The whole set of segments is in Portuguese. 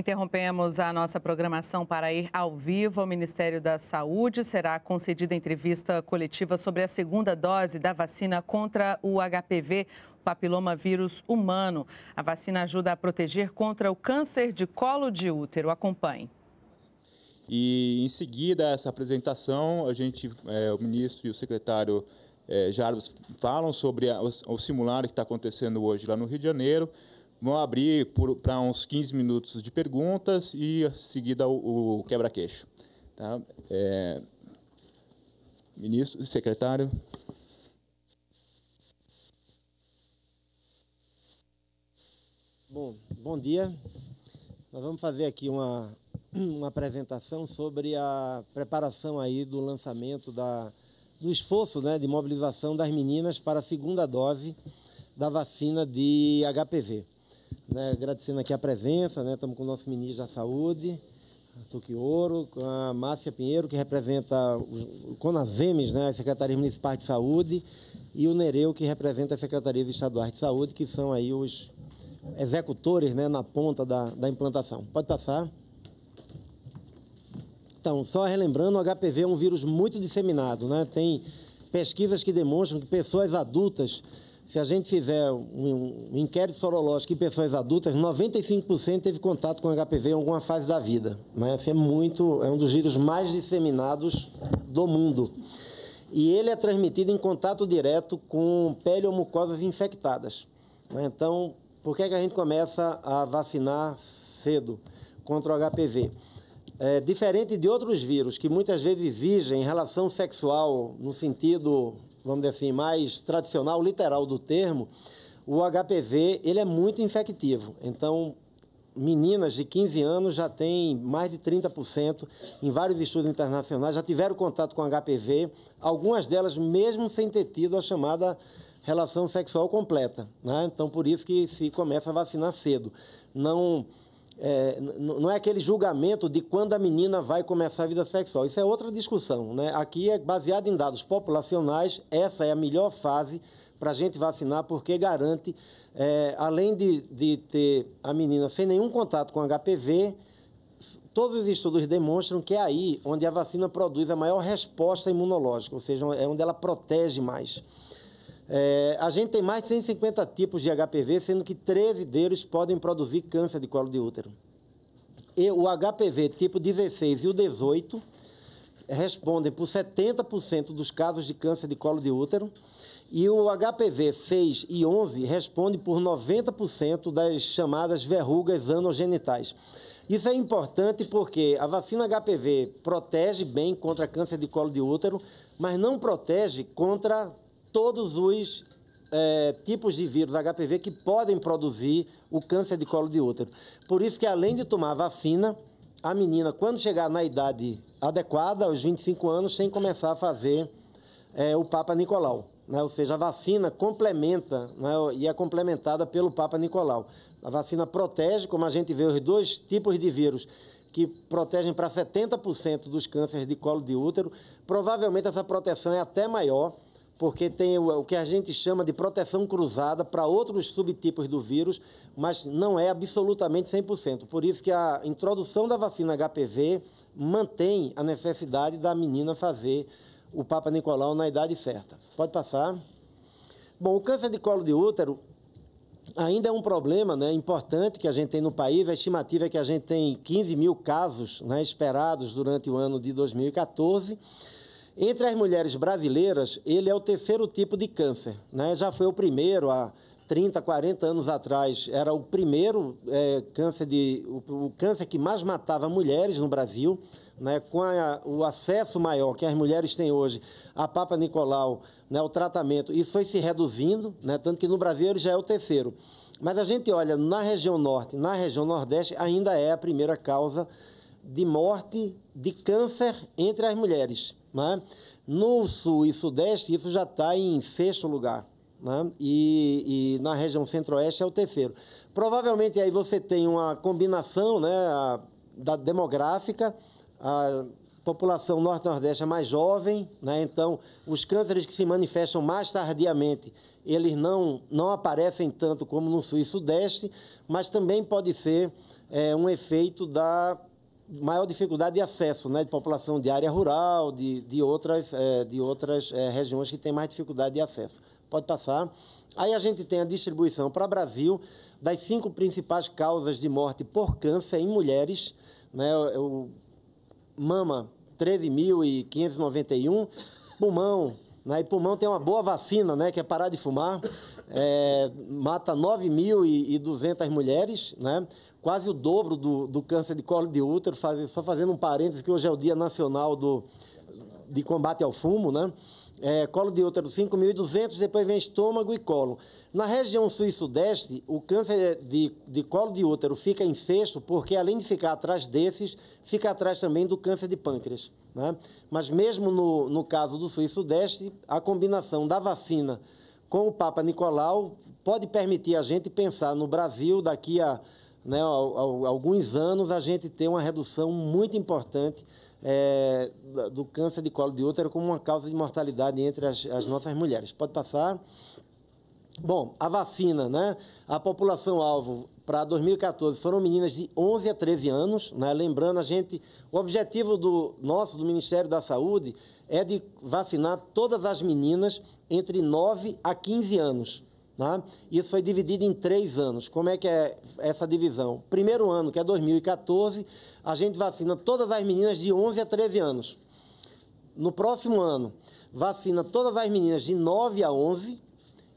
Interrompemos a nossa programação para ir ao vivo ao Ministério da Saúde. Será concedida entrevista coletiva sobre a segunda dose da vacina contra o HPV, papiloma vírus humano. A vacina ajuda a proteger contra o câncer de colo de útero. Acompanhe. E em seguida a essa apresentação, a gente, é, o ministro e o secretário é, Jarbas falam sobre a, o, o simulado que está acontecendo hoje lá no Rio de Janeiro. Vão abrir para uns 15 minutos de perguntas e, em seguida, o, o quebra-queixo. Tá? É, ministro, secretário. Bom, bom dia. Nós vamos fazer aqui uma, uma apresentação sobre a preparação aí do lançamento da, do esforço né, de mobilização das meninas para a segunda dose da vacina de HPV. Né, agradecendo aqui a presença, né? Estamos com o nosso ministro da Saúde, Toquioro, com a Márcia Pinheiro, que representa o Conazemes, né? As Secretarias Municipais de Saúde, e o Nereu, que representa as Secretarias Estaduais de Saúde, que são aí os executores né, na ponta da, da implantação. Pode passar. Então, só relembrando, o HPV é um vírus muito disseminado, né? Tem pesquisas que demonstram que pessoas adultas se a gente fizer um, um inquérito sorológico em pessoas adultas, 95% teve contato com HPV em alguma fase da vida. Né? Esse assim, é muito, é um dos vírus mais disseminados do mundo. E ele é transmitido em contato direto com pele ou mucosas infectadas. Né? Então, por que, é que a gente começa a vacinar cedo contra o HPV? É, diferente de outros vírus que muitas vezes exigem relação sexual no sentido vamos dizer assim, mais tradicional, literal do termo, o HPV ele é muito infectivo. Então, meninas de 15 anos já têm mais de 30%, em vários estudos internacionais, já tiveram contato com HPV, algumas delas mesmo sem ter tido a chamada relação sexual completa. Né? Então, por isso que se começa a vacinar cedo. Não é, não é aquele julgamento de quando a menina vai começar a vida sexual. Isso é outra discussão. Né? Aqui é baseado em dados populacionais, essa é a melhor fase para a gente vacinar, porque garante, é, além de, de ter a menina sem nenhum contato com HPV, todos os estudos demonstram que é aí onde a vacina produz a maior resposta imunológica, ou seja, é onde ela protege mais. É, a gente tem mais de 150 tipos de HPV, sendo que 13 deles podem produzir câncer de colo de útero. E o HPV tipo 16 e o 18 respondem por 70% dos casos de câncer de colo de útero e o HPV 6 e 11 respondem por 90% das chamadas verrugas anogenitais. Isso é importante porque a vacina HPV protege bem contra câncer de colo de útero, mas não protege contra todos os é, tipos de vírus HPV que podem produzir o câncer de colo de útero. Por isso que além de tomar a vacina, a menina, quando chegar na idade adequada, aos 25 anos, tem que começar a fazer é, o Papa Nicolau. Né? Ou seja, a vacina complementa né? e é complementada pelo Papa Nicolau. A vacina protege, como a gente vê, os dois tipos de vírus que protegem para 70% dos cânceres de colo de útero. Provavelmente essa proteção é até maior porque tem o, que a gente chama de proteção cruzada para outros subtipos do vírus, mas não é absolutamente 100%. Por isso que a introdução da vacina HPV mantém a necessidade da menina fazer o Papa Nicolau na idade certa. Pode passar. Bom, o câncer de colo de útero ainda é um problema né, importante que a gente tem no país. A estimativa é que a gente tem 15 mil casos né, esperados durante o ano de 2014 entre as mulheres brasileiras, ele é o terceiro tipo de câncer. Né? Já foi o primeiro há 30, 40 anos atrás. Era o primeiro é, câncer de, o, o, câncer que mais matava mulheres no Brasil. Né? Com a, o acesso maior que as mulheres têm hoje a Papa Nicolau, né? o tratamento, isso foi se reduzindo, né? tanto que no Brasil ele já é o terceiro. Mas a gente olha na região norte, na região nordeste, ainda é a primeira causa de morte de câncer entre as mulheres. Né? No sul e sudeste, isso já está em sexto lugar. Né? E, e, na região centro-oeste é o terceiro. Provavelmente aí você tem uma combinação né, a, da demográfica, a população norte-nordeste é mais jovem, né? então os cânceres que se manifestam mais tardiamente, eles não, não aparecem tanto como no sul e sudeste, mas também pode ser é, um efeito da maior dificuldade de acesso né, de população de área rural, de, de outras, é, de outras é, regiões que têm mais dificuldade de acesso. Pode passar. Aí a gente tem a distribuição para o Brasil das cinco principais causas de morte por câncer em mulheres. Né, o mama, 13.591, pulmão. Né, e pulmão tem uma boa vacina, né, que é parar de fumar, é, mata 9.200 mulheres. Né, quase o dobro do, do câncer de colo de útero, faz, só fazendo um parênteses que hoje é o Dia Nacional do, de Combate ao Fumo, né? É, colo de útero 5.200, depois vem estômago e colo. Na região sul e sudeste, o câncer de, de colo de útero fica em sexto, porque além de ficar atrás desses, fica atrás também do câncer de pâncreas. Né? Mas mesmo no, no caso do sul e sudeste, a combinação da vacina com o Papa Nicolau pode permitir a gente pensar no Brasil daqui a né, alguns anos, a gente tem uma redução muito importante é, do câncer de colo de útero como uma causa de mortalidade entre as, as, nossas mulheres. Pode passar? Bom, a vacina, né? A população-alvo para 2014 foram meninas de 11 a 13 anos, né? Lembrando, a gente, o objetivo do nosso, do Ministério da Saúde, é de vacinar todas as meninas entre 9 a 15 anos, né? Isso foi dividido em três anos. Como é que é essa divisão? Primeiro ano, que é 2014, a gente vacina todas as meninas de 11 a 13 anos. No próximo ano, vacina todas as meninas de 9 a 11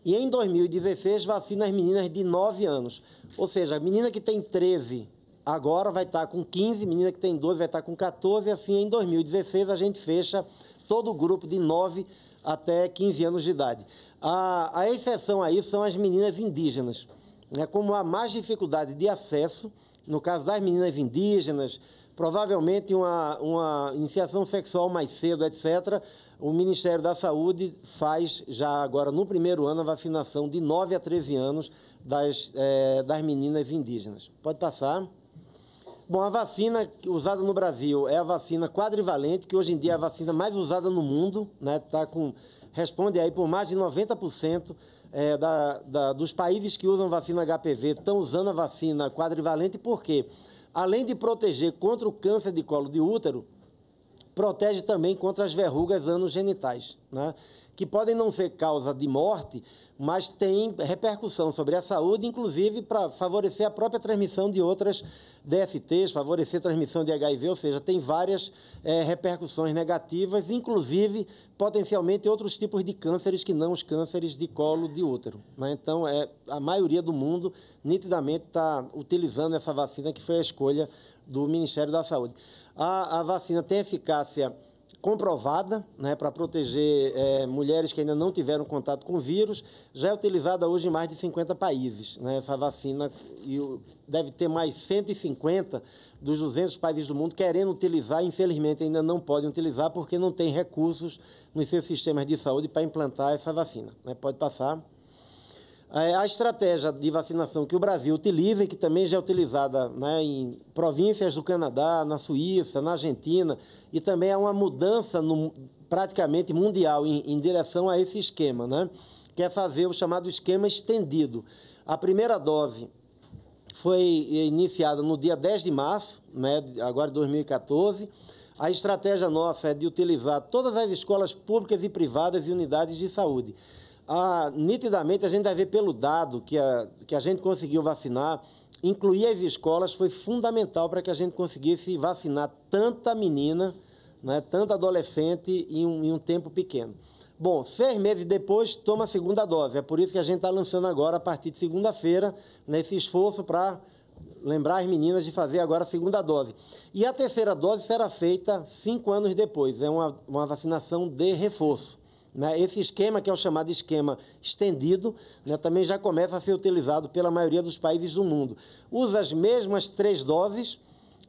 e em 2016 vacina as meninas de 9 anos. Ou seja, a menina que tem 13 agora vai estar com 15, menina que tem 12 vai estar com 14, e assim em 2016 a gente fecha todo o grupo de 9 até 15 anos de idade. A, a exceção aí são as meninas indígenas. Né? Como há mais dificuldade de acesso, no caso das meninas indígenas, provavelmente uma, uma iniciação sexual mais cedo, etc., o Ministério da Saúde faz já agora no primeiro ano a vacinação de 9 a 13 anos das, é, das meninas indígenas. Pode passar. Bom, a vacina usada no Brasil é a vacina quadrivalente, que hoje em dia é a vacina mais usada no mundo, né? Está com responde aí por mais de 90% é, eh, da, da, dos países que usam vacina HPV estão usando a vacina quadrivalente, por quê? Além de proteger contra o câncer de colo de útero, protege também contra as verrugas anogenitais, né? que podem não ser causa de morte, mas têm repercussão sobre a saúde, inclusive para favorecer a própria transmissão de outras DSTs, favorecer a transmissão de HIV, ou seja, tem várias é, repercussões negativas, inclusive potencialmente outros tipos de cânceres que não os cânceres de colo de útero. Né? Então, é, a maioria do mundo nitidamente está utilizando essa vacina que foi a escolha do Ministério da Saúde. A, a vacina tem eficácia comprovada né, para proteger é, mulheres que ainda não tiveram contato com o vírus, já é utilizada hoje em mais de 50 países. Né, essa vacina e deve ter mais 150 dos 200 países do mundo querendo utilizar, infelizmente ainda não podem utilizar porque não tem recursos nos seus sistemas de saúde para implantar essa vacina. Né, pode passar. É, a estratégia de vacinação que o Brasil utiliza e que também já é utilizada né, em províncias do Canadá, na Suíça, na Argentina, e também há uma mudança no, praticamente mundial em, em, direção a esse esquema, né, que é fazer o chamado esquema estendido. A primeira dose foi iniciada no dia 10 de março, né, agora 2014. A estratégia nossa é de utilizar todas as escolas públicas e privadas e unidades de saúde ah, nitidamente a gente vai ver pelo dado que a, que a gente conseguiu vacinar, incluir as escolas foi fundamental para que a gente conseguisse vacinar tanta menina, né, tanta adolescente em um, em um tempo pequeno. Bom, seis meses depois, toma a segunda dose. É por isso que a gente está lançando agora, a partir de segunda-feira, nesse né, esforço para lembrar as meninas de fazer agora a segunda dose. E a terceira dose será feita cinco anos depois. É uma, uma vacinação de reforço. Né? Esse esquema, que é o chamado esquema estendido, né, também já começa a ser utilizado pela maioria dos países do mundo. Usa as mesmas três doses,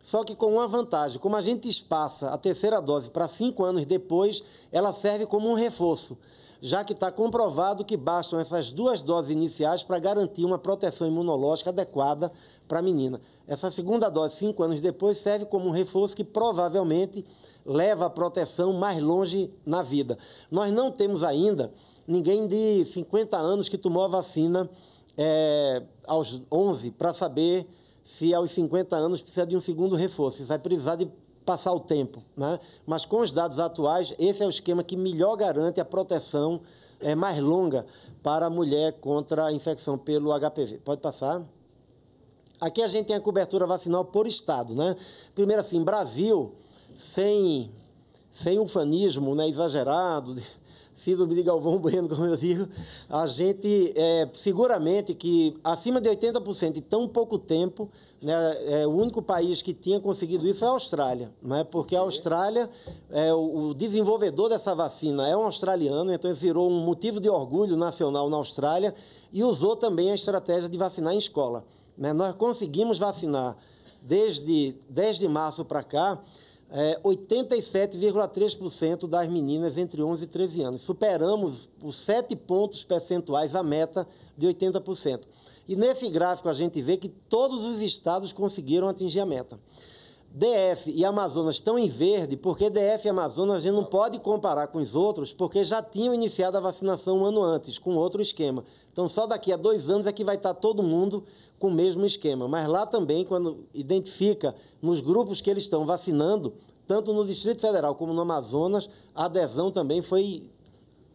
só que com uma vantagem: como a gente espaça a terceira dose para cinco anos depois, ela serve como um reforço, já que está comprovado que bastam essas duas doses iniciais para garantir uma proteção imunológica adequada para a menina. Essa segunda dose, cinco anos depois, serve como um reforço que provavelmente leva a proteção mais longe na vida. Nós não temos ainda ninguém de 50 anos que tomou a vacina é, aos 11 para saber se aos 50 anos precisa de um segundo reforço, Isso vai precisar de passar o tempo. Né? Mas com os dados atuais, esse é o esquema que melhor garante a proteção é, mais longa para a mulher contra a infecção pelo HPV. Pode passar? Aqui a gente tem a cobertura vacinal por estado. Né? Primeiro assim, Brasil sem, sem ufanismo né, exagerado, síndrome de Galvão Bueno, como eu digo, a gente é, seguramente que acima de 80% em tão pouco tempo, né, é, o único país que tinha conseguido isso é a Austrália, né, porque a Austrália, é, o, o, desenvolvedor dessa vacina é um australiano, então ele virou um motivo de orgulho nacional na Austrália e usou também a estratégia de vacinar em escola. Né, nós conseguimos vacinar desde 10 de março para cá é, 87,3% das meninas entre 11 e 13 anos. Superamos por 7 pontos percentuais a meta de 80%. E nesse gráfico a gente vê que todos os estados conseguiram atingir a meta. DF e Amazonas estão em verde, porque DF e Amazonas a gente não pode comparar com os outros, porque já tinham iniciado a vacinação um ano antes, com outro esquema. Então, só daqui a dois anos é que vai estar todo mundo com o mesmo esquema. Mas lá também, quando identifica nos grupos que eles estão vacinando, tanto no Distrito Federal como no Amazonas, a adesão também foi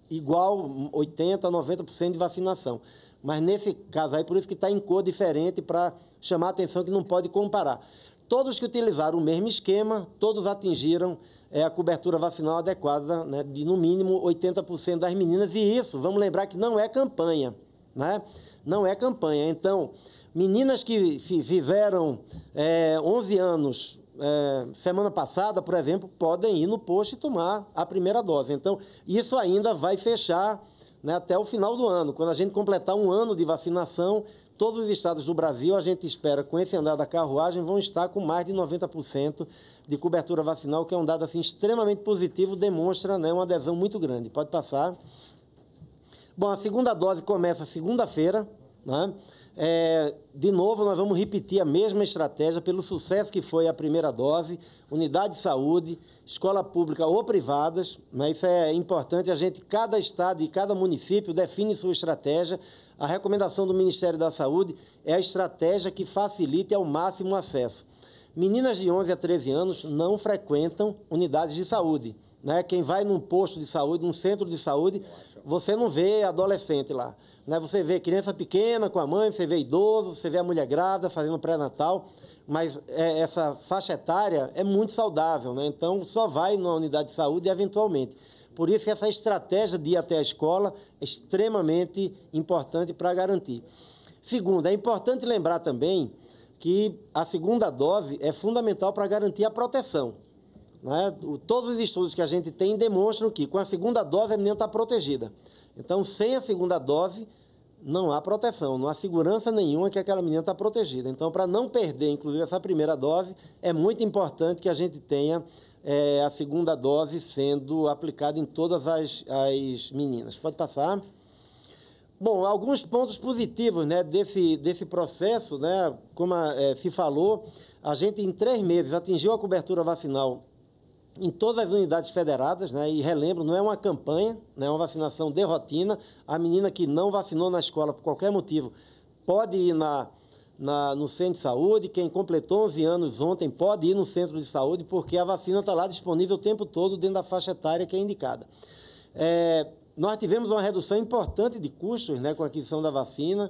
igual, 80%, 90% de vacinação. Mas nesse caso aí, por isso que está em cor diferente para chamar a atenção que não pode comparar. Todos que utilizaram o mesmo esquema, todos atingiram é, a cobertura vacinal adequada né, de no mínimo 80% das meninas. E isso, vamos lembrar que não é campanha, né? Não é campanha. Então, meninas que fizeram é, 11 anos é, semana passada, por exemplo, podem ir no posto e tomar a primeira dose. Então, isso ainda vai fechar né, até o final do ano. Quando a gente completar um ano de vacinação, Todos os estados do Brasil, a gente espera, com esse andar da carruagem, vão estar com mais de 90% de cobertura vacinal, que é um dado assim, extremamente positivo, demonstra né, uma adesão muito grande. Pode passar. Bom, a segunda dose começa segunda-feira. Né? É, de novo, nós vamos repetir a mesma estratégia pelo sucesso que foi a primeira dose, unidade de saúde, escola pública ou privadas. Né? Isso é importante, a gente, cada estado e cada município define sua estratégia a recomendação do Ministério da Saúde é a estratégia que facilite ao máximo o acesso. Meninas de 11 a 13 anos não frequentam unidades de saúde. Né? Quem vai num posto de saúde, num centro de saúde, você não vê adolescente lá. Né? Você vê criança pequena com a mãe, você vê idoso, você vê a mulher grávida fazendo pré-natal, mas é, essa faixa etária é muito saudável, né? então só vai numa unidade de saúde eventualmente. Por isso, essa estratégia de ir até a escola é extremamente importante para garantir. Segundo, é importante lembrar também que a segunda dose é fundamental para garantir a proteção. Né? Todos os estudos que a gente tem demonstram que com a segunda dose a menina está protegida. Então, sem a segunda dose, não há proteção, não há segurança nenhuma que aquela menina está protegida. Então, para não perder, inclusive, essa primeira dose, é muito importante que a gente tenha é, a segunda dose sendo aplicada em todas as, as meninas. Pode passar. Bom, alguns pontos positivos né, desse, desse processo, né, como a, é, se falou, a gente em três meses atingiu a cobertura vacinal em todas as unidades federadas, né, e relembro, não é uma campanha, né, é uma vacinação de rotina. A menina que não vacinou na escola por qualquer motivo pode ir na, na, no centro de saúde. Quem completou 11 anos ontem pode ir no centro de saúde, porque a vacina está lá disponível o tempo todo dentro da faixa etária que é indicada. É, nós tivemos uma redução importante de custos né, com a aquisição da vacina.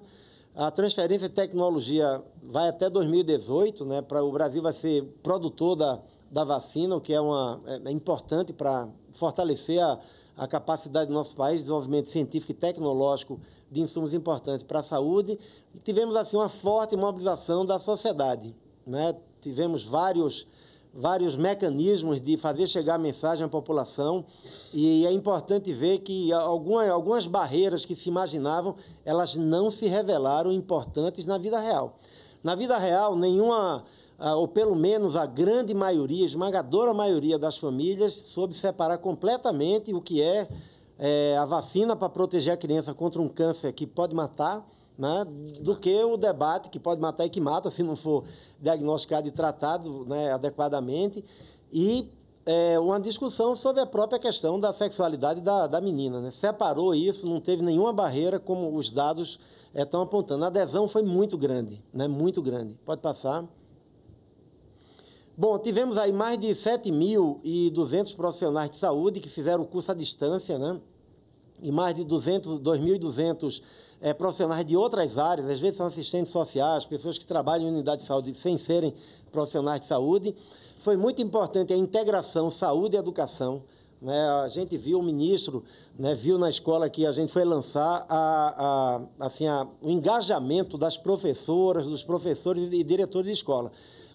A transferência de tecnologia vai até 2018, né, para o Brasil vai ser produtor da, da vacina, o que é, uma, é, é importante para fortalecer a, a capacidade do nosso país de desenvolvimento científico e tecnológico de insumos importantes para a saúde. E tivemos, assim, uma forte mobilização da sociedade. Né? Tivemos vários, vários mecanismos de fazer chegar a mensagem à população e é importante ver que algumas, algumas barreiras que se imaginavam, elas não se revelaram importantes na vida real. Na vida real, nenhuma ah, ou pelo menos a grande maioria, esmagadora maioria das famílias, soube separar completamente o que é é, a vacina para proteger a criança contra um câncer que pode matar, né, do que o debate que pode matar e que mata se não for diagnosticado e tratado né, adequadamente. E é, uma discussão sobre a própria questão da sexualidade da, da menina. Né? Separou isso, não teve nenhuma barreira, como os dados estão é, apontando. A adesão foi muito grande, né? muito grande. Pode passar. Bom, tivemos aí mais de 7.200 profissionais de saúde que fizeram curso à distância, né? E mais de 200, 2.200 é, profissionais de outras áreas, às vezes são assistentes sociais, pessoas que trabalham em unidade de saúde sem serem profissionais de saúde. Foi muito importante a integração saúde e educação. Né? A gente viu o ministro, né, viu na escola que a gente foi lançar a, a, assim, a, o engajamento das professoras, dos professores e diretores de escola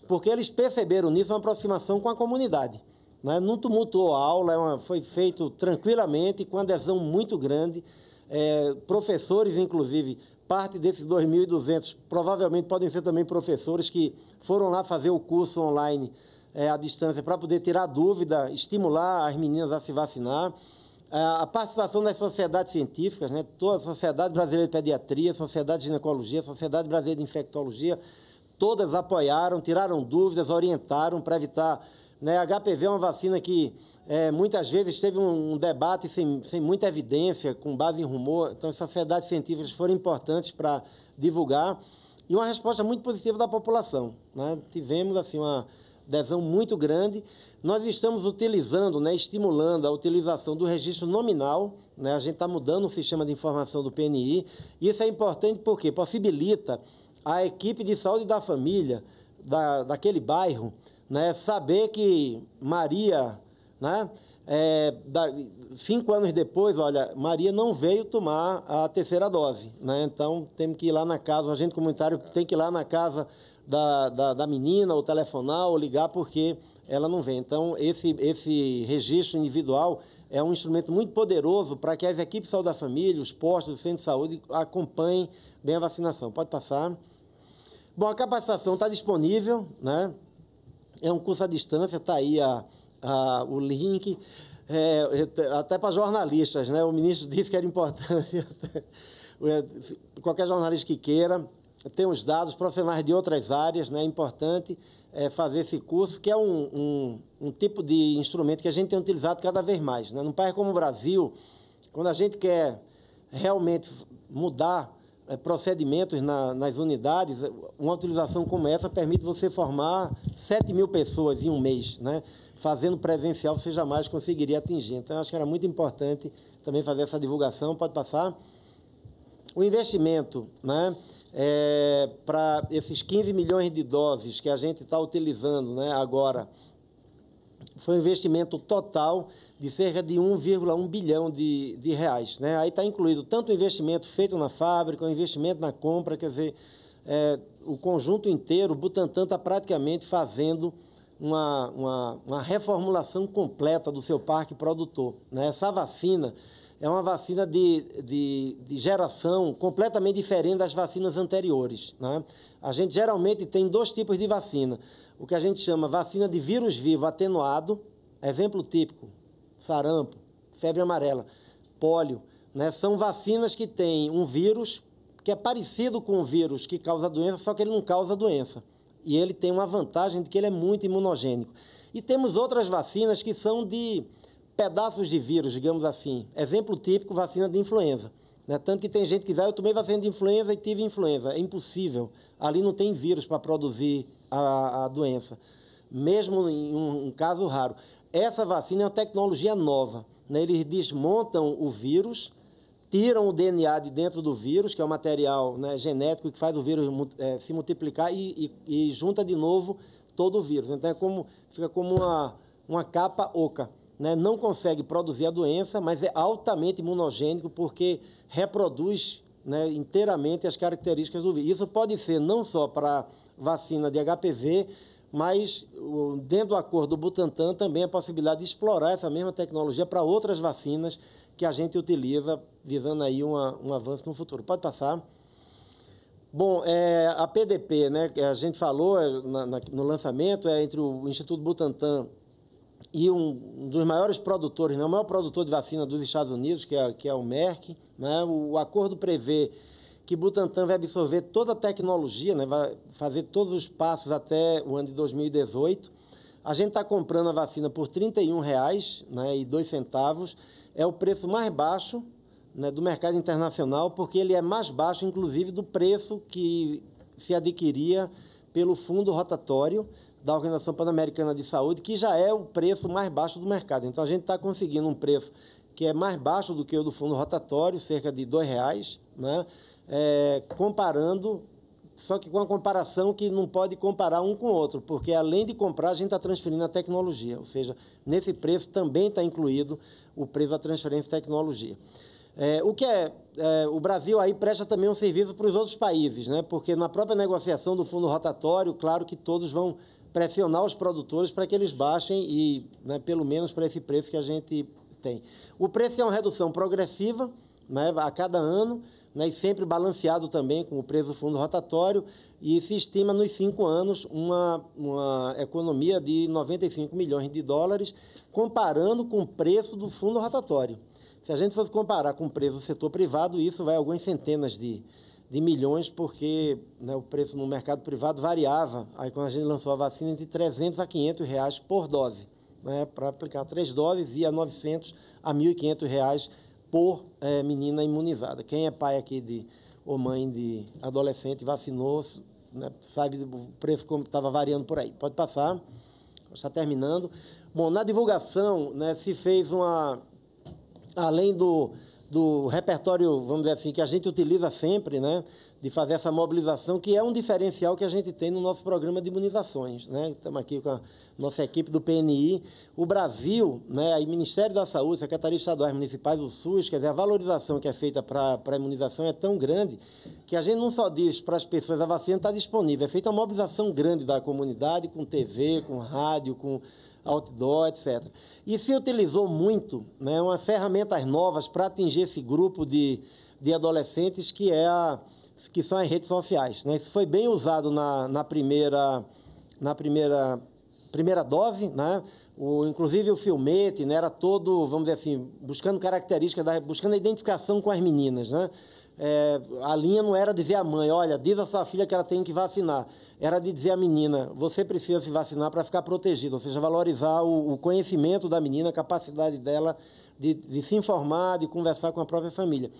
porque eles perceberam nisso uma aproximação com a comunidade. Né? Não tumultuou a aula, é foi feito tranquilamente, com adesão muito grande. É, professores, inclusive, parte desses 2.200 provavelmente podem ser também professores que foram lá fazer o curso online é, à distância para poder tirar dúvida, estimular as meninas a se vacinar. É, a participação das sociedades científicas, né? toda a Sociedade Brasileira de Pediatria, Sociedade de Ginecologia, Sociedade Brasileira de Infectologia, todas apoiaram, tiraram dúvidas, orientaram para evitar. Né? HPV é uma vacina que é, muitas vezes teve um, debate sem, sem muita evidência, com base em rumor. Então, as sociedades científicas foram importantes para divulgar. E uma resposta muito positiva da população. Né? Tivemos assim, uma adesão muito grande. Nós estamos utilizando, né, estimulando a utilização do registro nominal. Né? A gente está mudando o sistema de informação do PNI. Isso é importante porque possibilita a equipe de saúde da família da, daquele bairro, né, saber que Maria, né, é, da, cinco anos depois, olha, Maria não veio tomar a terceira dose, né, então temos que ir lá na casa, o agente comunitário tem que ir lá na casa da, da, da menina, ou telefonar, ou ligar, porque ela não vem. Então, esse, esse registro individual é um instrumento muito poderoso para que as equipes de saúde da família, os postos, os centros de saúde acompanhem bem a vacinação. Pode passar. Bom, a capacitação está disponível, né? É um curso à distância, está aí a, a, o link. É, é até para jornalistas, né? O ministro disse que era importante. É, qualquer jornalista que queira, tem os dados, profissionais de outras áreas, né? é importante é, fazer esse curso, que é um, um, um, tipo de instrumento que a gente tem utilizado cada vez mais. Né? Num país como o Brasil, quando a gente quer realmente mudar eh, procedimentos na, nas unidades, eh, uma utilização como essa permite você formar 7 mil pessoas em um mês. Né? Fazendo presencial, você jamais conseguiria atingir. Então, acho que era muito importante também fazer essa divulgação. Pode passar? O investimento né, é, para esses 15 milhões de doses que a gente está utilizando né, agora foi um investimento total de cerca de 1,1 bilhão de, de reais. Né? Aí está incluído tanto o investimento feito na fábrica, o investimento na compra, quer dizer, é, o conjunto inteiro, o Butantan está praticamente fazendo uma, uma, uma, reformulação completa do seu parque produtor. Né? Essa vacina é uma vacina de, de, de, geração completamente diferente das vacinas anteriores. Né? A gente geralmente tem dois tipos de vacina o que a gente chama vacina de vírus vivo atenuado, exemplo típico, sarampo, febre amarela, pólio, né? São vacinas que têm um vírus que é parecido com o vírus que causa doença, só que ele não causa doença. E ele tem uma vantagem de que ele é muito imunogênico. E temos outras vacinas que são de pedaços de vírus, digamos assim. Exemplo típico, vacina de influenza. Né? Tanto que tem gente que diz, ah, eu tomei vacina de influenza e tive influenza. É impossível. Ali não tem vírus para produzir a, a doença, mesmo em um, um caso raro. Essa vacina é uma tecnologia nova. Né? Eles desmontam o vírus, tiram o DNA de dentro do vírus, que é o material né, genético que faz o vírus é, se multiplicar e, e, e, junta de novo todo o vírus. Então é como, fica como uma, uma capa oca. Né? Não consegue produzir a doença, mas é altamente imunogênico porque reproduz né, inteiramente as características do vírus. Isso pode ser não só para vacina de HPV, mas dentro do acordo do Butantan também a possibilidade de explorar essa mesma tecnologia para outras vacinas que a gente utiliza, visando aí uma, um avanço no futuro. Pode passar. Bom, é, a PDP, né, a gente falou é, na, na, no lançamento, é entre o Instituto Butantan e um, um dos maiores produtores, não, né, o maior produtor de vacina dos Estados Unidos, que é, que é o Merck. Né, o, o acordo prevê que Butantan vai absorver toda a tecnologia, né, vai fazer todos os passos até o ano de 2018. A gente está comprando a vacina por R$ 31,02, né, é o preço mais baixo né, do mercado internacional, porque ele é mais baixo, inclusive, do preço que se adquiria pelo fundo rotatório da Organização Pan-Americana de Saúde, que já é o preço mais baixo do mercado. Então, a gente está conseguindo um preço que é mais baixo do que o do fundo rotatório, cerca de R$ 2,00, né? é, comparando, só que com a comparação que não pode comparar um com o outro, porque além de comprar, a gente está transferindo a tecnologia, ou seja, nesse preço também está incluído o preço da transferência de tecnologia. É, o que é, é, o Brasil aí presta também um serviço para os outros países, né? porque na própria negociação do fundo rotatório, claro que todos vão pressionar os produtores para que eles baixem e, né, pelo menos, para esse preço que a gente tem. O preço é uma redução progressiva né, a cada ano, né, e sempre balanceado também com o preço do fundo rotatório, e se estima nos cinco anos uma, uma economia de 95 milhões de dólares, comparando com o preço do fundo rotatório. Se a gente fosse comparar com o preço do setor privado, isso vai algumas centenas de, de milhões, porque né, o preço no mercado privado variava. Aí, quando a gente lançou a vacina, entre 300 a 500 reais por dose. Né, para aplicar três doses, ia 900 a 1.500 reais por é, menina imunizada. Quem é pai aqui de, ou mãe de adolescente vacinou, né, sabe o preço como estava variando por aí. Pode passar. Está terminando. Bom, na divulgação né, se fez uma. Além do do repertório, vamos dizer assim, que a gente utiliza sempre, né, de fazer essa mobilização, que é um diferencial que a gente tem no nosso programa de imunizações. Né? Estamos aqui com a nossa equipe do PNI. O Brasil, né, o Ministério da Saúde, Secretaria Estaduais Municipais, o SUS, quer dizer, a valorização que é feita para a imunização é tão grande que a gente não só diz para as pessoas a vacina está disponível, é feita uma mobilização grande da comunidade, com TV, com rádio, com outdoor, etc. E se utilizou muito né, uma ferramentas novas para atingir esse grupo de, de adolescentes que, é a, que são as redes sociais. Né? Isso foi bem usado na, na primeira. Na primeira primeira dose, né? O, inclusive o filmete né, era todo, vamos dizer assim, buscando características, buscando a identificação com as meninas. Né? é, a linha não era dizer à mãe, olha, diz à sua filha que ela tem que vacinar. Era de dizer à menina, você precisa se vacinar para ficar protegida, ou seja, valorizar o, o, conhecimento da menina, a capacidade dela de, de se informar, de conversar com a própria família.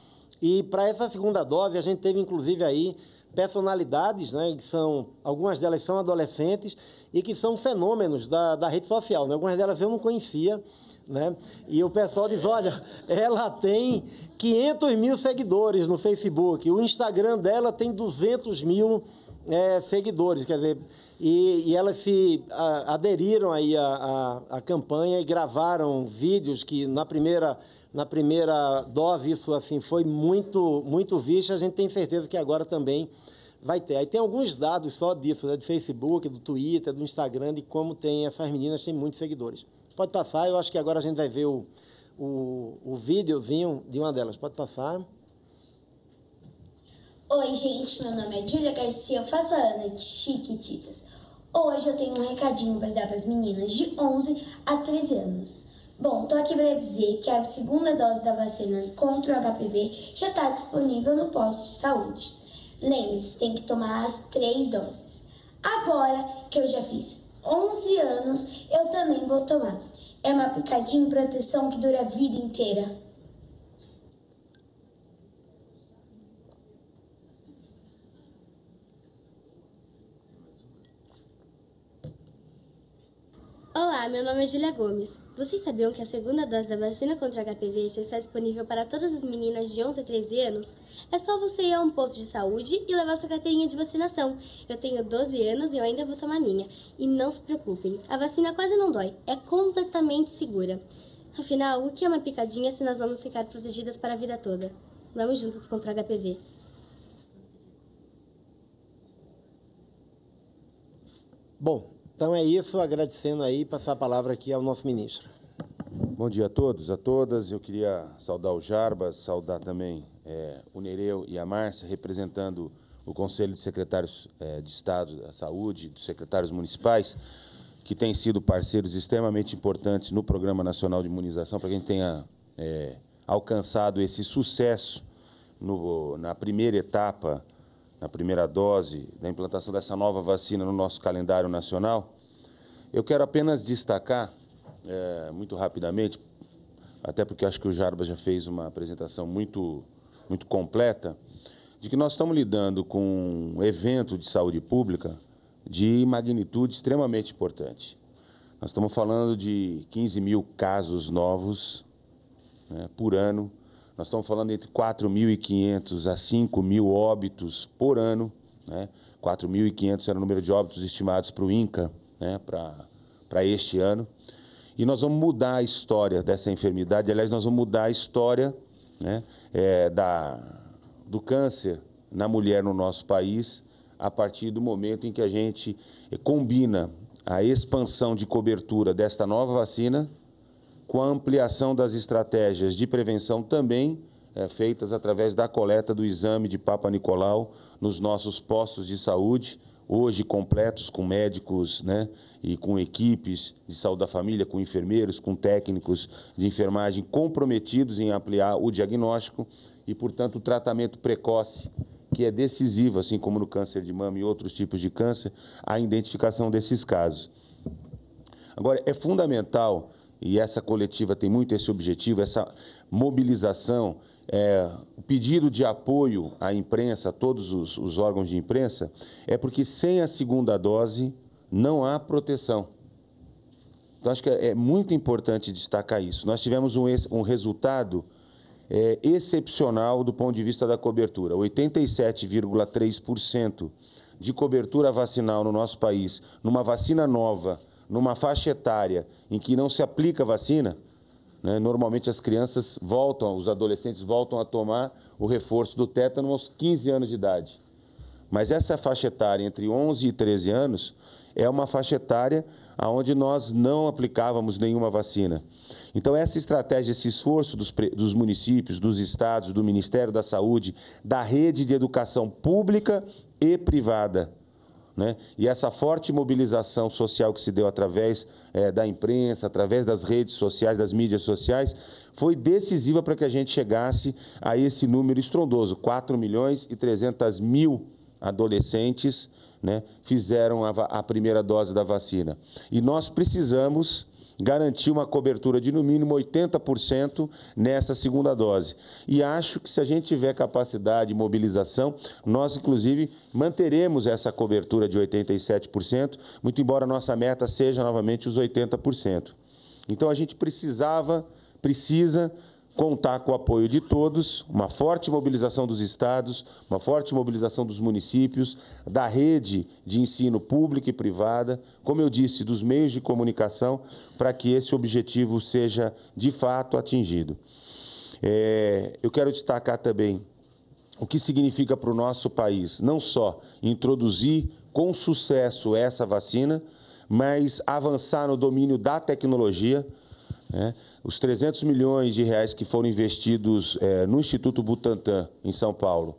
E para essa segunda dose, a gente teve inclusive aí personalidades, né, que são, algumas delas são adolescentes e que são fenômenos da, da rede social. Né? Algumas delas eu não conhecia, né? E o pessoal diz: olha, ela tem 500 mil seguidores no Facebook, o Instagram dela tem 200 mil é, seguidores, quer dizer, e, e elas se a, aderiram aí à, campanha e gravaram vídeos que na primeira na primeira dose isso assim foi muito muito visto. A gente tem certeza que agora também vai ter. Aí tem alguns dados só disso, né, do Facebook, do Twitter, do Instagram, de como tem essas meninas têm muitos seguidores. Pode passar, eu acho que agora a gente vai ver o, o, o videozinho de uma delas. Pode passar. Oi, gente, meu nome é Julia Garcia, eu faço a Ana de Chiquititas. Hoje eu tenho um recadinho para dar para as meninas de 11 a 13 anos. Bom, tô aqui para dizer que a segunda dose da vacina contra o HPV já está disponível no posto de saúde. Lembre-se, tem que tomar as três doses. Agora que eu já fiz 11 anos, eu também vou tomar. É uma picadinha em proteção que dura a vida inteira. Olá, meu nome é Julia Gomes. Vocês sabiam que a segunda dose da vacina contra o HPV já está disponível para todas as meninas de 11 a 13 anos? É só você ir a um posto de saúde e levar sua carteirinha de vacinação. Eu tenho 12 anos e eu ainda vou tomar minha. E não se preocupem, a vacina quase não dói, é completamente segura. Afinal, o que é uma picadinha se nós vamos ficar protegidas para a vida toda? Vamos juntas contra o HPV. Bom, então é isso, agradecendo aí, passar a palavra aqui ao nosso ministro. Bom dia a todos, a todas. Eu queria saudar o Jarbas, saudar também é, o Nereu e a Márcia, representando o Conselho de Secretários é, de Estado da Saúde, dos secretários municipais, que têm sido parceiros extremamente importantes no Programa Nacional de Imunização, para que a gente tenha é, alcançado esse sucesso no, na primeira etapa, na primeira dose da implantação dessa nova vacina no nosso calendário nacional. Eu quero apenas destacar, é, muito rapidamente, até porque acho que o Jarba já fez uma apresentação muito, muito completa, de que nós estamos lidando com um evento de saúde pública de magnitude extremamente importante. Nós estamos falando de 15 mil casos novos né, por ano. Nós estamos falando entre 4.500 a 5.000 óbitos por ano. Né? 4.500 era o número de óbitos estimados para o INCA né, para este ano. E nós vamos mudar a história dessa enfermidade. Aliás, nós vamos mudar a história né, é, da, do câncer na mulher no nosso país a partir do momento em que a gente combina a expansão de cobertura desta nova vacina com a ampliação das estratégias de prevenção também é, feitas através da coleta do exame de Papa Nicolau nos nossos postos de saúde hoje completos com médicos né, e com equipes de saúde da família, com enfermeiros, com técnicos de enfermagem comprometidos em ampliar o diagnóstico e, portanto, o tratamento precoce, que é decisivo, assim como no câncer de mama e outros tipos de câncer, a identificação desses casos. Agora, é fundamental, e essa coletiva tem muito esse objetivo, essa mobilização é, o pedido de apoio à imprensa, a todos os, os órgãos de imprensa, é porque sem a segunda dose não há proteção. Então, acho que é, é muito importante destacar isso. Nós tivemos um, um resultado é, excepcional do ponto de vista da cobertura. 87,3% de cobertura vacinal no nosso país, numa vacina nova, numa faixa etária em que não se aplica vacina, né? Normalmente as crianças voltam, os adolescentes voltam a tomar o reforço do tétano aos 15 anos de idade. Mas essa faixa etária entre 11 e 13 anos é uma faixa etária onde nós não aplicávamos nenhuma vacina. Então, essa estratégia, esse esforço dos, dos, municípios, dos estados, do Ministério da Saúde, da rede de educação pública e privada, né? E essa forte mobilização social que se deu através é, da imprensa, através das redes sociais, das mídias sociais, foi decisiva para que a gente chegasse a esse número estrondoso: 4 milhões e 300 mil adolescentes né, fizeram a, a primeira dose da vacina. E nós precisamos garantir uma cobertura de no mínimo 80% nessa segunda dose. E acho que se a gente tiver capacidade e mobilização, nós inclusive manteremos essa cobertura de 87%, muito embora nossa meta seja novamente os 80%. Então a gente precisava, precisa contar com o apoio de todos, uma forte mobilização dos estados, uma forte mobilização dos municípios, da rede de ensino pública e privada, como eu disse, dos meios de comunicação, para que esse objetivo seja de fato atingido. É, eu quero destacar também o que significa para o nosso país não só introduzir com sucesso essa vacina, mas avançar no domínio da tecnologia. Né? Os 300 milhões de reais que foram investidos é, no Instituto Butantan, em São Paulo,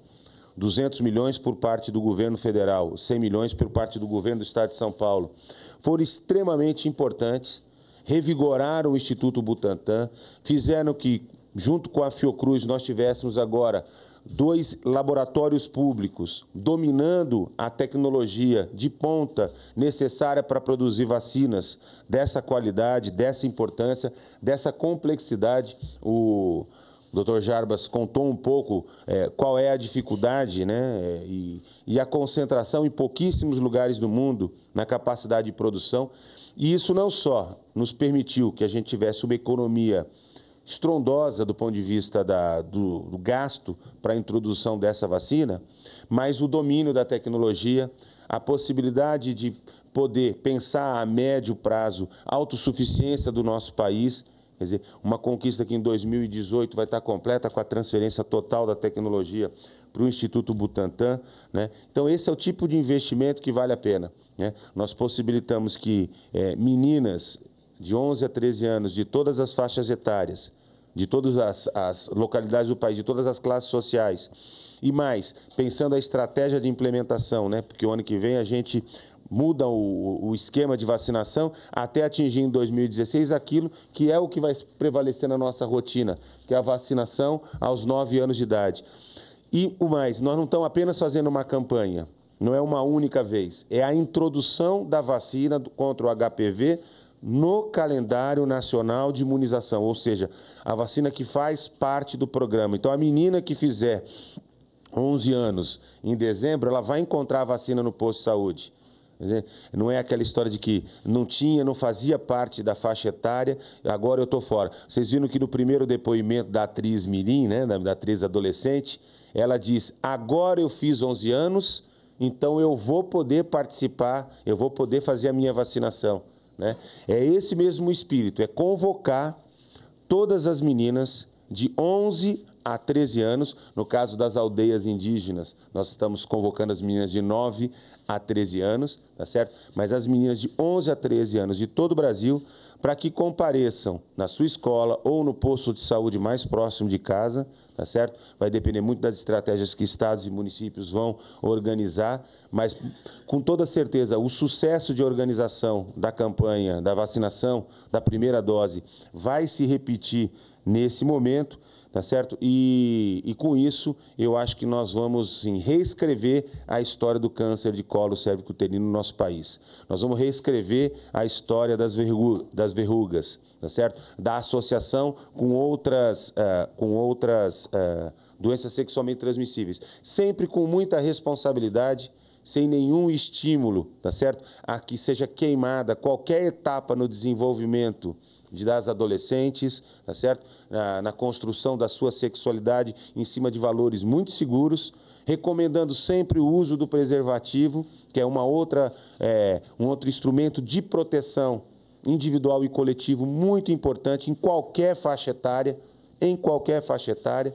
200 milhões por parte do governo federal, 100 milhões por parte do governo do estado de São Paulo, foram extremamente importantes, revigoraram o Instituto Butantan, fizeram que junto com a Fiocruz, nós tivéssemos agora dois laboratórios públicos dominando a tecnologia de ponta necessária para produzir vacinas dessa qualidade, dessa importância, dessa complexidade. O Dr. Jarbas contou um pouco é, qual é a dificuldade né, é, e, e a concentração em pouquíssimos lugares do mundo na capacidade de produção. E isso não só nos permitiu que a gente tivesse uma economia estrondosa do ponto de vista da, do, do gasto para a introdução dessa vacina, mas o domínio da tecnologia, a possibilidade de poder pensar a médio prazo a autossuficiência do nosso país. Quer dizer, uma conquista que em 2018 vai estar completa com a transferência total da tecnologia para o Instituto Butantan. Né? Então, esse é o tipo de investimento que vale a pena. Né? Nós possibilitamos que é, meninas de 11 a 13 anos, de todas as faixas etárias, de todas as, as localidades do país, de todas as classes sociais. E mais, pensando a estratégia de implementação, né? porque o ano que vem a gente muda o, o, esquema de vacinação até atingir em 2016 aquilo que é o que vai prevalecer na nossa rotina, que é a vacinação aos 9 anos de idade. E o mais, nós não estamos apenas fazendo uma campanha, não é uma única vez, é a introdução da vacina contra o HPV no calendário nacional de imunização, ou seja, a vacina que faz parte do programa. Então, a menina que fizer 11 anos em dezembro, ela vai encontrar a vacina no posto de saúde. Não é aquela história de que não tinha, não fazia parte da faixa etária, agora eu estou fora. Vocês viram que no primeiro depoimento da atriz Mirim, né, da, da atriz adolescente, ela diz: agora eu fiz 11 anos, então eu vou poder participar, eu vou poder fazer a minha vacinação. Né? É esse mesmo espírito, é convocar todas as meninas de 11 a 13 anos. No caso das aldeias indígenas, nós estamos convocando as meninas de 9 a 13 anos, tá certo? Mas as meninas de 11 a 13 anos de todo o Brasil para que compareçam na sua escola ou no posto de saúde mais próximo de casa, tá certo? Vai depender muito das estratégias que estados e municípios vão organizar, mas com toda certeza o sucesso de organização da campanha da vacinação da primeira dose vai se repetir nesse momento tá certo? E, e com isso, eu acho que nós vamos sim, reescrever a história do câncer de colo cervicuterino no nosso país. Nós vamos reescrever a história das, das verrugas, tá certo? Da associação com outras, uh, com outras uh, doenças sexualmente transmissíveis. Sempre com muita responsabilidade, sem nenhum estímulo, tá certo? A que seja queimada qualquer etapa no desenvolvimento de, das adolescentes, tá certo? Na, na construção da sua sexualidade em cima de valores muito seguros, recomendando sempre o uso do preservativo, que é uma outra, é, um outro instrumento de proteção individual e coletivo muito importante em qualquer faixa etária, em qualquer faixa etária,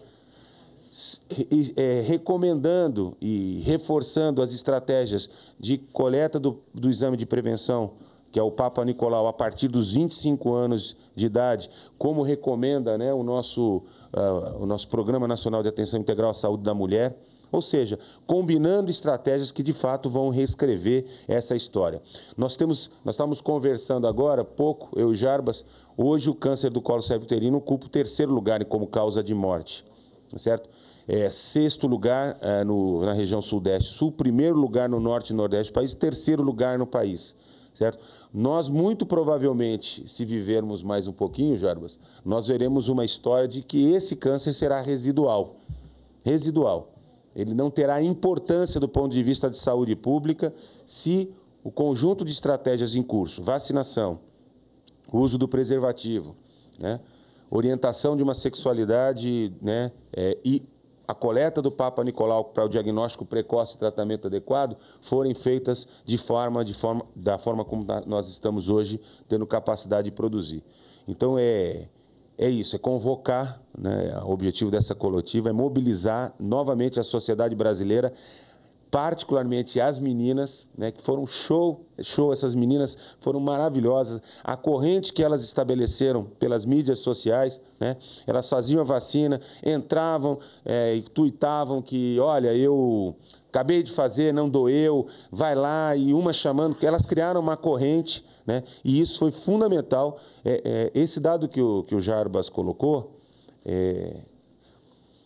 é, recomendando e reforçando as estratégias de coleta do, do exame de prevenção que é o Papa Nicolau, a partir dos 25 anos de idade, como recomenda né, o, nosso, uh, o nosso Programa Nacional de Atenção Integral à Saúde da Mulher. Ou seja, combinando estratégias que de fato vão reescrever essa história. Nós temos, nós estamos conversando agora, pouco, eu e Jarbas, hoje o câncer do colo cervicouterino ocupa o terceiro lugar como causa de morte, certo? É, sexto lugar é, no, na região sudeste sul, primeiro lugar no norte e nordeste do país, terceiro lugar no país certo? Nós, muito provavelmente, se vivermos mais um pouquinho, Jarbas, nós veremos uma história de que esse câncer será residual. Residual. Ele não terá importância do ponto de vista de saúde pública se o conjunto de estratégias em curso, vacinação, uso do preservativo, né? orientação de uma sexualidade né? É, e a coleta do Papa Nicolau para o diagnóstico precoce e tratamento adequado forem feitas de forma, de forma, da forma como nós estamos hoje tendo capacidade de produzir. Então é, é isso, é convocar, né, o objetivo dessa coletiva é mobilizar novamente a sociedade brasileira particularmente as meninas, né, que foram show, show essas meninas foram maravilhosas. A corrente que elas estabeleceram pelas mídias sociais, né, elas faziam a vacina, entravam é, e tuitavam que, olha, eu acabei de fazer, não doeu, vai lá, e uma chamando, elas criaram uma corrente, né, e isso foi fundamental. É, é, esse dado que o, que o Jarbas colocou, é,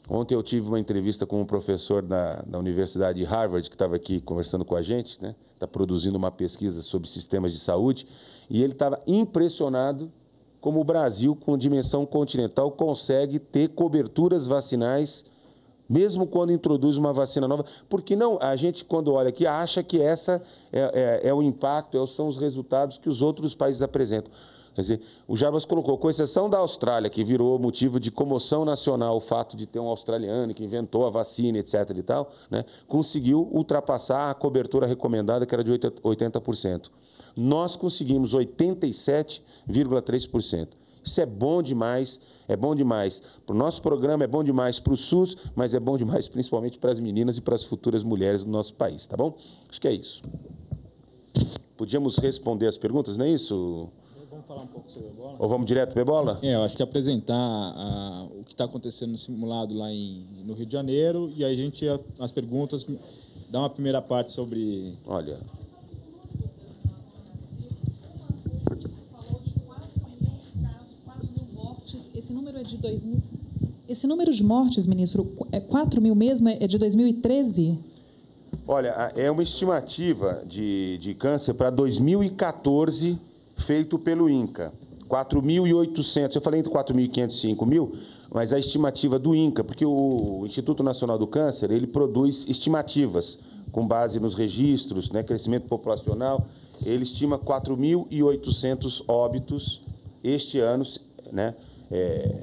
Ontem eu tive uma entrevista com um professor da, da Universidade de Harvard, que estava aqui conversando com a gente, né? está produzindo uma pesquisa sobre sistemas de saúde, e ele estava impressionado como o Brasil, com dimensão continental, consegue ter coberturas vacinais, mesmo quando introduz uma vacina nova. Porque não, a gente, quando olha aqui, acha que essa é, é, é o impacto, é, são os resultados que os outros países apresentam. Quer dizer, o Jarbas colocou, com exceção da Austrália, que virou motivo de comoção nacional o fato de ter um australiano que inventou a vacina, etc. e tal, né, conseguiu ultrapassar a cobertura recomendada, que era de 80%. Nós conseguimos 87,3%. Isso é bom demais, é bom demais para o nosso programa, é bom demais para o SUS, mas é bom demais principalmente para as meninas e para as futuras mulheres do nosso país, tá bom? Acho que é isso. Podíamos responder as perguntas, não é isso? Vamos falar um pouco sobre Ou vamos direto para bola É, eu acho que apresentar a, o que está acontecendo no simulado lá em, no Rio de Janeiro e aí a gente, as perguntas, dá uma primeira parte sobre... Olha... Esse número é de 2000. Esse número de mortes, ministro, é 4 mil mesmo? É de 2013? Olha, é uma estimativa de, de câncer para 2014 feito pelo INCA. 4.800, eu falei entre 4.500 e 5.000, mas a estimativa do INCA, porque o Instituto Nacional do Câncer, ele produz estimativas com base nos registros, né, crescimento populacional, ele estima 4.800 óbitos este ano, né, é,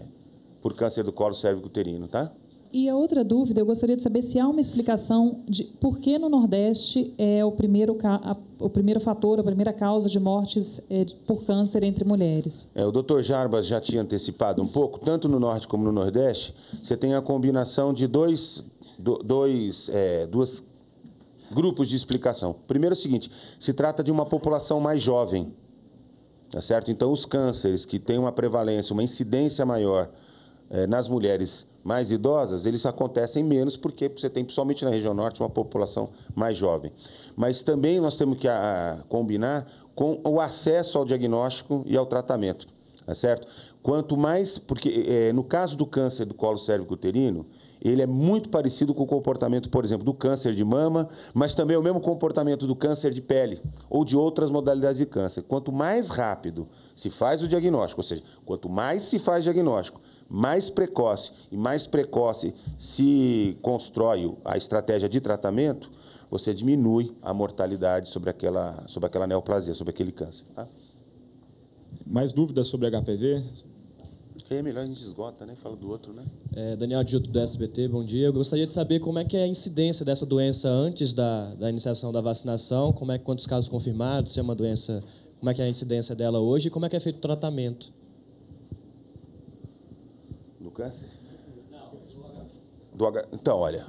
por câncer do colo cérvico uterino, tá? E a outra dúvida, eu gostaria de saber se há uma explicação de por que no Nordeste é o primeiro, o primeiro fator, a primeira causa de mortes é, por câncer entre mulheres. É, o doutor Jarbas já tinha antecipado um pouco, tanto no Norte como no Nordeste, você tem a combinação de dois, dois é, duas grupos de explicação. Primeiro é o seguinte, se trata de uma população mais jovem, tá certo? Então, os cânceres que têm uma prevalência, uma incidência maior é, nas mulheres mais idosas, eles acontecem menos, porque você tem, principalmente na região norte, uma população mais jovem. Mas também nós temos que a, a, combinar com o acesso ao diagnóstico e ao tratamento, tá certo? Quanto mais, porque é, no caso do câncer do colo cérvico-uterino, ele é muito parecido com o comportamento, por exemplo, do câncer de mama, mas também é o mesmo comportamento do câncer de pele ou de outras modalidades de câncer. Quanto mais rápido se faz o diagnóstico, ou seja, quanto mais se faz diagnóstico, mais precoce e mais precoce se constrói a estratégia de tratamento, você diminui a mortalidade sobre aquela, sobre aquela neoplasia, sobre aquele câncer. Tá? Mais dúvidas sobre HPV? É melhor a gente esgota, né? Fala do outro, né? É, Daniel Dilto, do SBT, bom dia. Eu gostaria de saber como é que é a incidência dessa doença antes da, da iniciação da vacinação, como é quantos casos confirmados, se é uma doença, como é que é a incidência dela hoje e como é que é feito o tratamento câncer? Do H... Então, olha.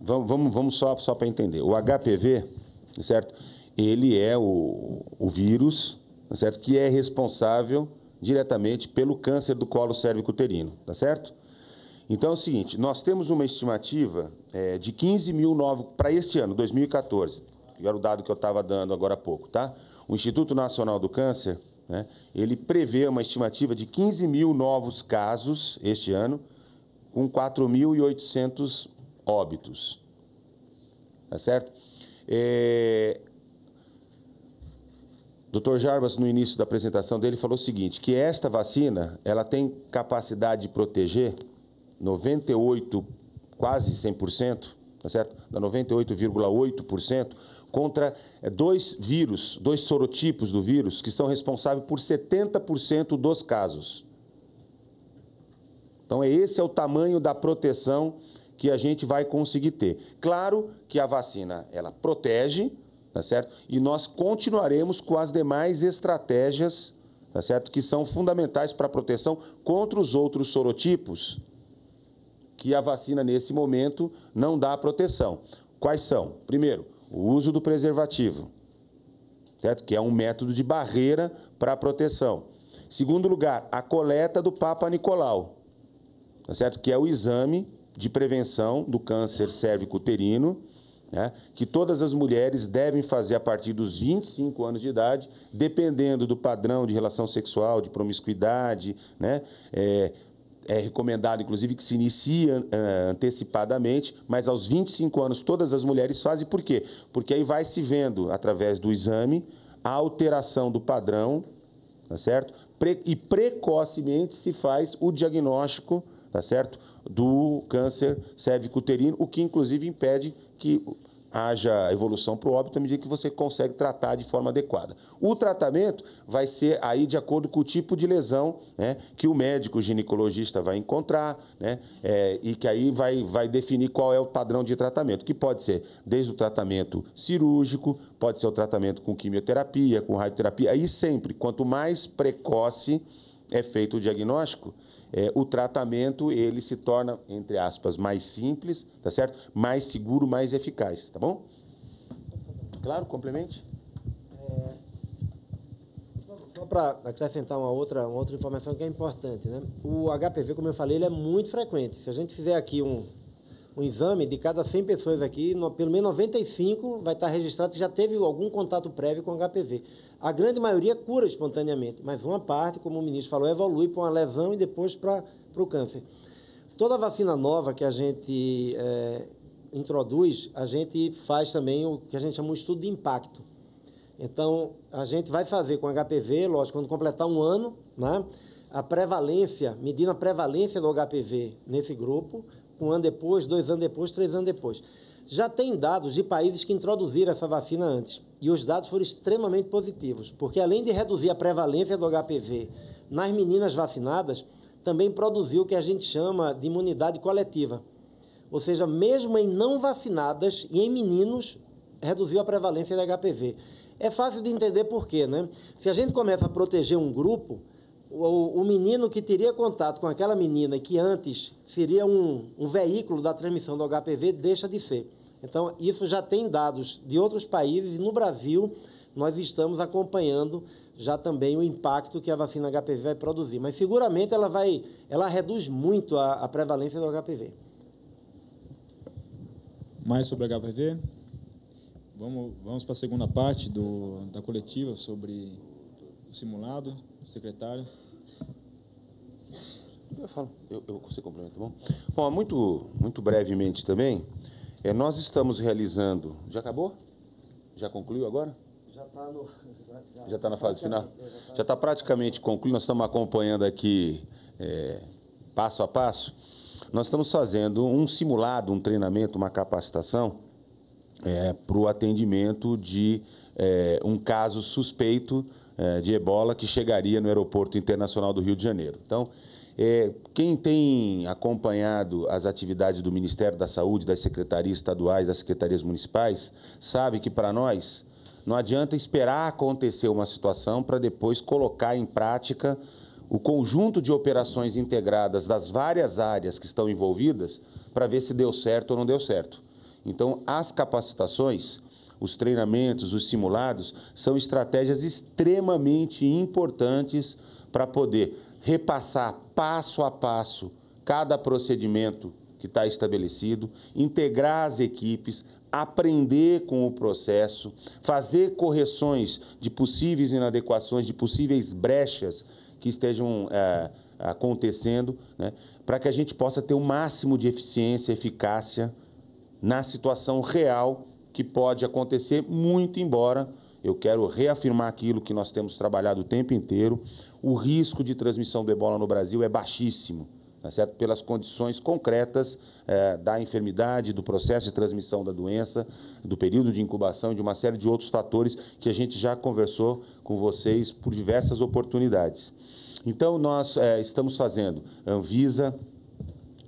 Vamos, vamos, vamos só, só para entender. O HPV, certo? Ele é o, o vírus, certo? Que é responsável diretamente pelo câncer do colo uterino, tá certo? Então é o seguinte, nós temos uma estimativa é, de 15 mil novos para este ano, 2014, que era o dado que eu estava dando agora há pouco, tá? O Instituto Nacional do Câncer né? Ele prevê uma estimativa de 15 mil novos casos este ano, com 4.800 óbitos. Tá certo? É... Dr. Jarbas, no início da apresentação dele, falou o seguinte, que esta vacina ela tem capacidade de proteger 98, quase 100%, tá certo? Da 98,8% contra é, dois vírus, dois sorotipos do vírus, que são responsáveis por 70% dos casos. Então, é esse é o tamanho da proteção que a gente vai conseguir ter. Claro que a vacina, ela protege, tá certo? E nós continuaremos com as demais estratégias, tá certo? Que são fundamentais para a proteção contra os outros sorotipos, que a vacina, nesse momento, não dá proteção. Quais são? Primeiro, o uso do preservativo, certo? que é um método de barreira para a proteção. Segundo lugar, a coleta do Papa Nicolau, tá certo? que é o exame de prevenção do câncer cervicuterino, né? que todas as mulheres devem fazer a partir dos 25 anos de idade, dependendo do padrão de relação sexual, de promiscuidade, né? É, é recomendado, inclusive, que se inicie ah, antecipadamente, mas aos 25 anos todas as mulheres fazem, por quê? Porque aí vai se vendo, através do exame, a alteração do padrão, tá certo? e precocemente se faz o diagnóstico, tá certo? Do câncer cérvico-uterino, o que inclusive impede que haja evolução para o óbito à medida que você consegue tratar de forma adequada. O tratamento vai ser aí de acordo com o tipo de lesão né, que o médico ginecologista vai encontrar né, é, e que aí vai, vai definir qual é o padrão de tratamento, que pode ser desde o tratamento cirúrgico, pode ser o tratamento com quimioterapia, com radioterapia, aí sempre, quanto mais precoce é feito o diagnóstico, é, o tratamento ele se torna, entre aspas, mais simples, tá certo? Mais seguro, mais eficaz, tá bom? Claro, complemente. É, só, só para acrescentar uma outra, uma outra informação que é importante, né? O HPV, como eu falei, ele é muito frequente. Se a gente fizer aqui um, um exame de cada 100 pessoas aqui, no, pelo menos 95 vai estar registrado que já teve algum contato prévio com HPV. A grande maioria cura espontaneamente, mas uma parte, como o ministro falou, evolui para uma lesão e depois para, para o câncer. Toda vacina nova que a gente é, introduz, a gente faz também o que a gente chama de estudo de impacto. Então, a gente vai fazer com HPV, lógico, quando completar um ano, né? a prevalência, medindo a prevalência do HPV nesse grupo, um ano depois, dois anos depois, três anos depois. Já tem dados de países que introduziram essa vacina antes. E os dados foram extremamente positivos, porque além de reduzir a prevalência do HPV nas meninas vacinadas, também produziu o que a gente chama de imunidade coletiva. Ou seja, mesmo em não vacinadas e em meninos, reduziu a prevalência do HPV. É fácil de entender por quê, né? Se a gente começa a proteger um grupo, o, o menino que teria contato com aquela menina que antes seria um, um veículo da transmissão do HPV deixa de ser. Então, isso já tem dados de outros países e no Brasil nós estamos acompanhando já também o impacto que a vacina HPV vai produzir. Mas seguramente ela vai, ela reduz muito a, a prevalência do HPV. Mais sobre HPV? Vamos, vamos para a segunda parte do, da coletiva sobre o simulado, secretário. Eu falo, eu, eu, você complementa, tá bom? Bom, muito, muito brevemente também, é, nós estamos realizando. Já acabou? Já concluiu agora? Já está no... já, já, já tá na fase final? Já está praticamente concluído. Nós estamos acompanhando aqui é, passo a passo. Nós estamos fazendo um simulado, um treinamento, uma capacitação é, para o atendimento de é, um caso suspeito é, de ebola que chegaria no Aeroporto Internacional do Rio de Janeiro. Então, é, quem tem acompanhado as atividades do Ministério da Saúde, das secretarias estaduais, das secretarias municipais, sabe que para nós não adianta esperar acontecer uma situação para depois colocar em prática o conjunto de operações integradas das várias áreas que estão envolvidas para ver se deu certo ou não deu certo. Então, as capacitações, os treinamentos, os simulados, são estratégias extremamente importantes para poder repassar passo a passo cada procedimento que está estabelecido, integrar as equipes, aprender com o processo, fazer correções de possíveis inadequações, de possíveis brechas que estejam é, acontecendo, né, para que a gente possa ter o máximo de eficiência, eficácia na situação real que pode acontecer, muito embora eu quero reafirmar aquilo que nós temos trabalhado o tempo inteiro. O risco de transmissão do ebola no Brasil é baixíssimo, tá certo? pelas condições concretas é, da enfermidade, do processo de transmissão da doença, do período de incubação e de uma série de outros fatores que a gente já conversou com vocês por diversas oportunidades. Então, nós é, estamos fazendo Anvisa,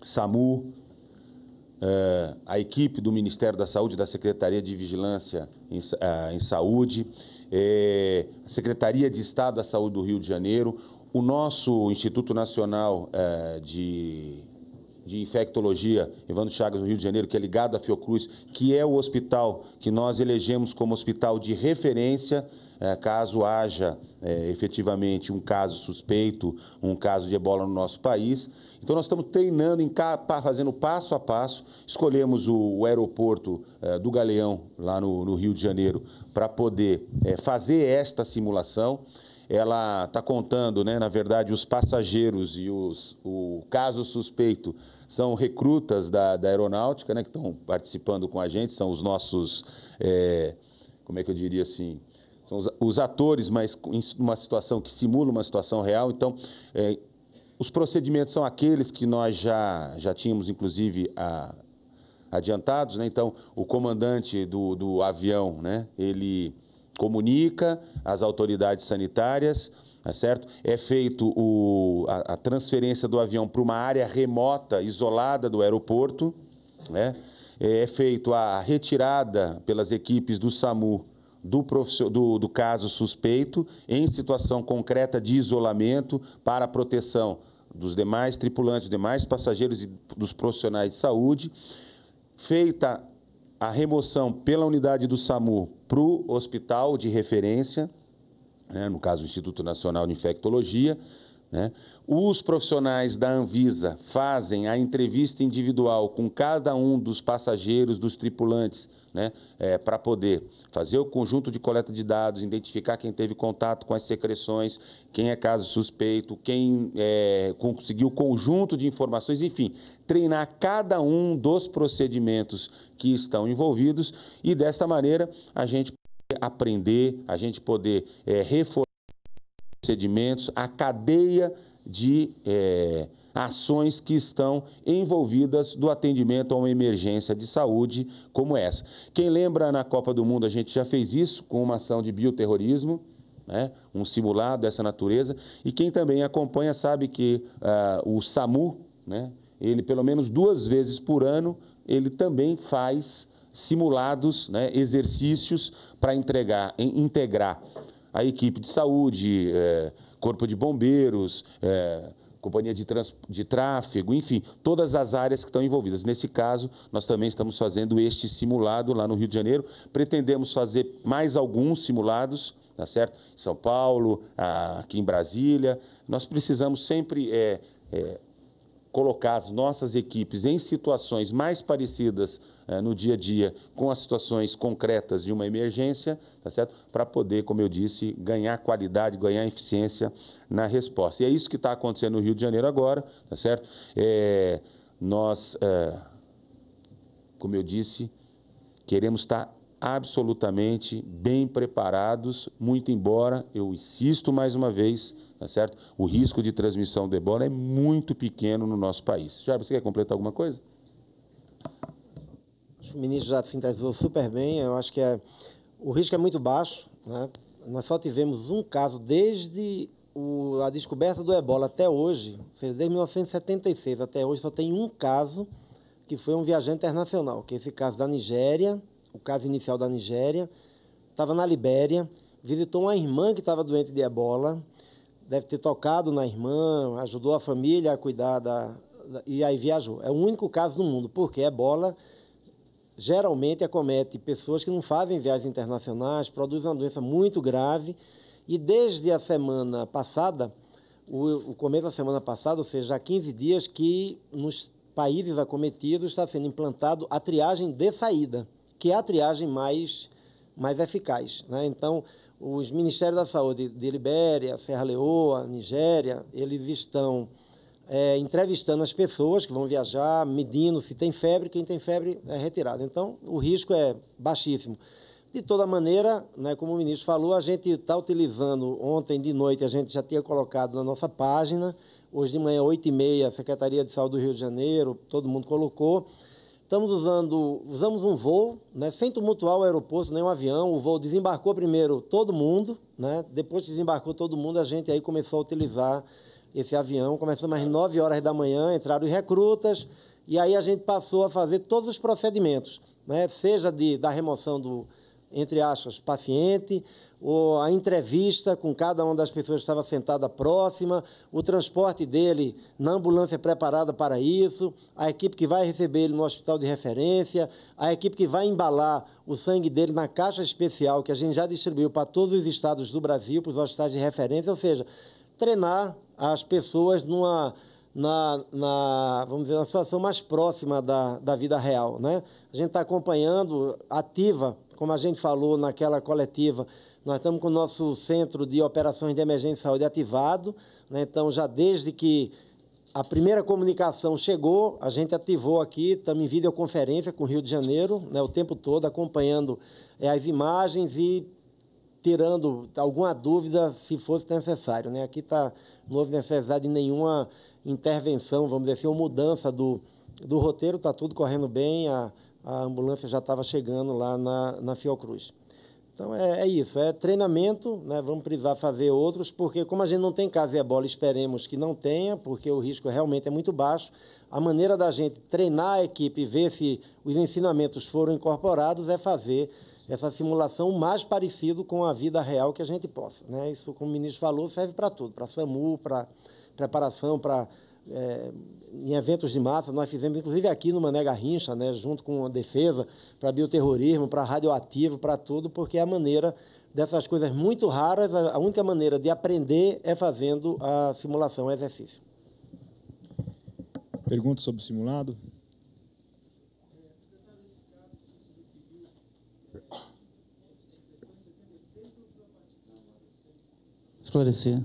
SAMU, Uh, a equipe do Ministério da Saúde, da Secretaria de Vigilância em, uh, em Saúde, eh, a Secretaria de Estado da Saúde do Rio de Janeiro, o nosso Instituto Nacional uh, de, de Infectologia, Evandro Chagas, no Rio de Janeiro, que é ligado à Fiocruz, que é o hospital que nós elegemos como hospital de referência caso haja efetivamente um caso suspeito, um caso de ebola no nosso país então, nós estamos treinando, em, fazendo passo a passo. Escolhemos o, o aeroporto eh, do Galeão, lá no, no Rio de Janeiro, para poder eh, fazer esta simulação. Ela está contando, né, na verdade, os passageiros e os, o caso suspeito são recrutas da, da aeronáutica, né, que estão participando com a gente, são os nossos, eh, como é que eu diria assim, são os, os atores, mas em uma situação que simula uma situação real. Então, é, os procedimentos são aqueles que nós já, já tínhamos, inclusive, a, adiantados. Né? Então, o comandante do, do avião, né? ele comunica às autoridades sanitárias, tá certo? É feito o, a, a transferência do avião para uma área remota, isolada do aeroporto, né? É, é feito a retirada pelas equipes do SAMU do, do, do caso suspeito em situação concreta de isolamento para proteção dos demais tripulantes, demais passageiros e dos profissionais de saúde, feita a remoção pela unidade do SAMU para o hospital de referência, né, no caso o Instituto Nacional de Infectologia, né? Os profissionais da Anvisa fazem a entrevista individual com cada um dos passageiros, dos tripulantes, né? É, para poder fazer o conjunto de coleta de dados, identificar quem teve contato com as secreções, quem é caso suspeito, quem é, conseguiu o conjunto de informações, enfim, treinar cada um dos procedimentos que estão envolvidos e desta maneira a gente aprender, a gente poder é, reforçar procedimentos, a cadeia de é, ações que estão envolvidas do atendimento a uma emergência de saúde como essa. Quem lembra na Copa do Mundo a gente já fez isso com uma ação de bioterrorismo, né? um simulado dessa natureza. E quem também acompanha sabe que uh, o SAMU, né? ele pelo menos duas vezes por ano, ele também faz simulados, né? exercícios para entregar, integrar a equipe de saúde, é, corpo de bombeiros, é, companhia de, trans, de tráfego, enfim, todas as áreas que estão envolvidas. Nesse caso, nós também estamos fazendo este simulado lá no Rio de Janeiro. Pretendemos fazer mais alguns simulados, tá certo? São Paulo, aqui em Brasília. Nós precisamos sempre é, é, colocar as nossas equipes em situações mais parecidas eh, no dia a dia com as situações concretas de uma emergência, tá certo? Para poder, como eu disse, ganhar qualidade, ganhar eficiência na resposta. E é isso que está acontecendo no Rio de Janeiro agora, tá certo? É, nós, é, como eu disse, queremos estar tá absolutamente bem preparados, muito embora eu insisto mais uma vez Tá certo? O risco de transmissão do ebola é muito pequeno no nosso país. Jair, você quer completar alguma coisa? O ministro já sintetizou super bem. Eu acho que é, o risco é muito baixo. Né? Nós só tivemos um caso desde o, a descoberta do ebola até hoje, ou seja, desde 1976 até hoje, só tem um caso que foi um viajante internacional, que é esse caso da Nigéria, o caso inicial da Nigéria, estava na Libéria, visitou uma irmã que estava doente de ebola, deve ter tocado na irmã, ajudou a família a cuidar da, e aí viajou. É o único caso no mundo, porque é ebola geralmente acomete pessoas que não fazem viagens internacionais, produz uma doença muito grave e desde a semana passada, o, o começo da semana passada, ou seja, há 15 dias que nos países acometidos está sendo implantado a triagem de saída, que é a triagem mais mais eficaz, né? Então, os ministérios da saúde de Libéria, Serra Leoa, Nigéria, eles estão é, entrevistando as pessoas que vão viajar, medindo se tem febre, quem tem febre é retirado. Então, o risco é baixíssimo. De toda maneira, né, como o ministro falou, a gente está utilizando, ontem de noite a gente já tinha colocado na nossa página, hoje de manhã, 8h30, a Secretaria de Saúde do Rio de Janeiro, todo mundo colocou, Estamos usando, usamos um voo, né, sem tumultuar o aeroporto, nem o um avião. O voo desembarcou primeiro todo mundo, né? depois que desembarcou todo mundo, a gente aí começou a utilizar esse avião. Começamos às 9 horas da manhã, entraram os recrutas, e aí a gente passou a fazer todos os procedimentos, né? seja de, da remoção do, entre aspas, paciente, ou a entrevista com cada uma das pessoas que estava sentada próxima, o transporte dele na ambulância preparada para isso, a equipe que vai receber ele no hospital de referência, a equipe que vai embalar o sangue dele na caixa especial que a gente já distribuiu para todos os estados do Brasil, para os hospitais de referência, ou seja, treinar as pessoas numa na, na, vamos dizer, na situação mais próxima da, da vida real. Né? A gente está acompanhando ativa como a gente falou naquela coletiva, nós estamos com o nosso centro de operações de emergência de saúde ativado, né? então já desde que a primeira comunicação chegou, a gente ativou aqui, estamos em videoconferência com o Rio de Janeiro, né, o tempo todo acompanhando é, as imagens e tirando alguma dúvida se fosse necessário. Né? Aqui tá, não houve necessidade de nenhuma intervenção, vamos dizer assim, ou mudança do, do roteiro, está tudo correndo bem, a, a ambulância já estava chegando lá na, na Fiocruz. Então é, é, isso, é treinamento, né? vamos precisar fazer outros, porque como a gente não tem casa e a bola, esperemos que não tenha, porque o risco realmente é muito baixo. A maneira da gente treinar a equipe e ver se os ensinamentos foram incorporados é fazer essa simulação mais parecido com a vida real que a gente possa. Né? Isso, como o ministro falou, serve para tudo, para SAMU, para preparação, para é, em eventos de massa, nós fizemos, inclusive aqui no Mané Garrincha, né, junto com a defesa, para bioterrorismo, para radioativo, para tudo, porque é a maneira dessas coisas muito raras, a única maneira de aprender é fazendo a simulação, o exercício. Pergunta sobre simulado? Esclarecer.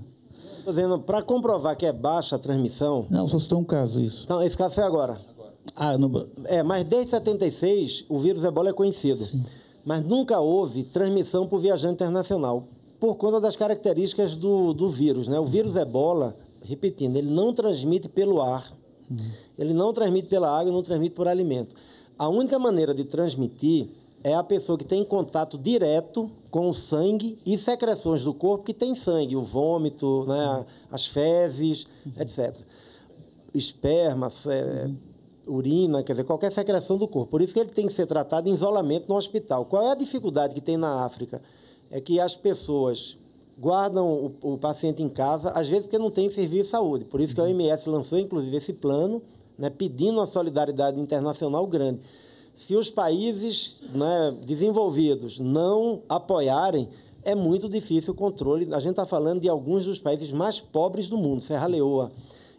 Fazendo para comprovar que é baixa a transmissão. Não, só tem um caso isso. Não, esse caso foi agora. agora. Ah, no... É, mas desde 76 o vírus ebola é conhecido. Sim. Mas nunca houve transmissão por viajante internacional, por conta das características do, do vírus. Né? O vírus ebola, repetindo, ele não transmite pelo ar, ele não transmite pela água, não transmite por alimento. A única maneira de transmitir é a pessoa que tem contato direto com o sangue e secreções do corpo que tem sangue, o vômito, né, as fezes, etc. Esperma, urina, quer dizer, qualquer secreção do corpo. Por isso que ele tem que ser tratado em isolamento no hospital. Qual é a dificuldade que tem na África? É que as pessoas guardam o, o paciente em casa, às vezes porque não tem serviço de saúde. Por isso que a OMS lançou, inclusive, esse plano, né, pedindo uma solidariedade internacional grande se os países né, desenvolvidos não apoiarem, é muito difícil o controle. A gente está falando de alguns dos países mais pobres do mundo. Serra Leoa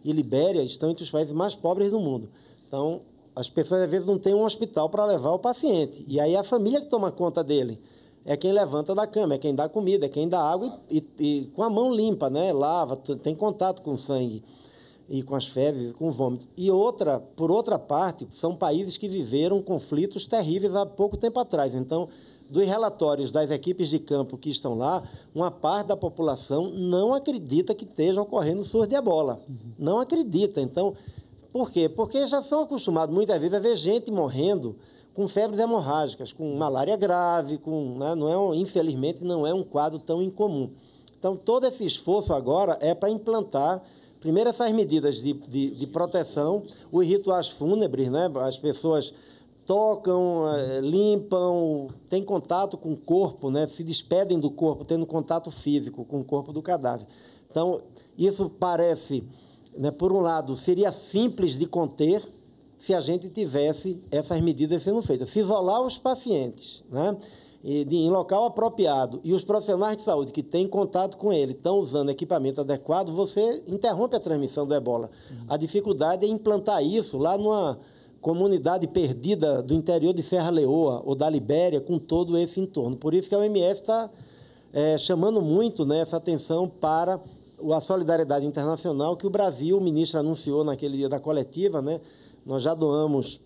e Libéria estão entre os países mais pobres do mundo. Então, as pessoas às vezes não têm um hospital para levar o paciente. E aí a família que toma conta dele. É quem levanta da cama, é quem dá comida, é quem dá água e, e, e com a mão limpa, né? lava, tem contato com o sangue e com as febres, com vômito. E outra, por outra parte, são países que viveram conflitos terríveis há pouco tempo atrás. Então, dos relatórios das equipes de campo que estão lá, uma parte da população não acredita que esteja ocorrendo surdo de ebola. Uhum. Não acredita. Então, por quê? Porque já são acostumados muitas vezes a ver gente morrendo com febres hemorrágicas, com malária grave, com, né? não é um, infelizmente não é um quadro tão incomum. Então, todo esse esforço agora é para implantar Primeiro, essas é medidas de, de, de proteção, os rituais fúnebres, né? as pessoas tocam, eh, limpam, têm contato com o corpo, né? se despedem do corpo, tendo contato físico com o corpo do cadáver. Então, isso parece, né, por um lado, seria simples de conter se a gente tivesse essas medidas sendo feitas. Se isolar os pacientes, né? em local apropriado e os profissionais de saúde que têm contato com ele estão usando equipamento adequado, você interrompe a transmissão do ebola. Uhum. A dificuldade é implantar isso lá numa comunidade perdida do interior de Serra Leoa ou da Libéria, com todo esse entorno. Por isso que a OMS está é, chamando muito né, essa atenção para a solidariedade internacional que o Brasil, o ministro anunciou naquele dia da coletiva. Né? Nós já doamos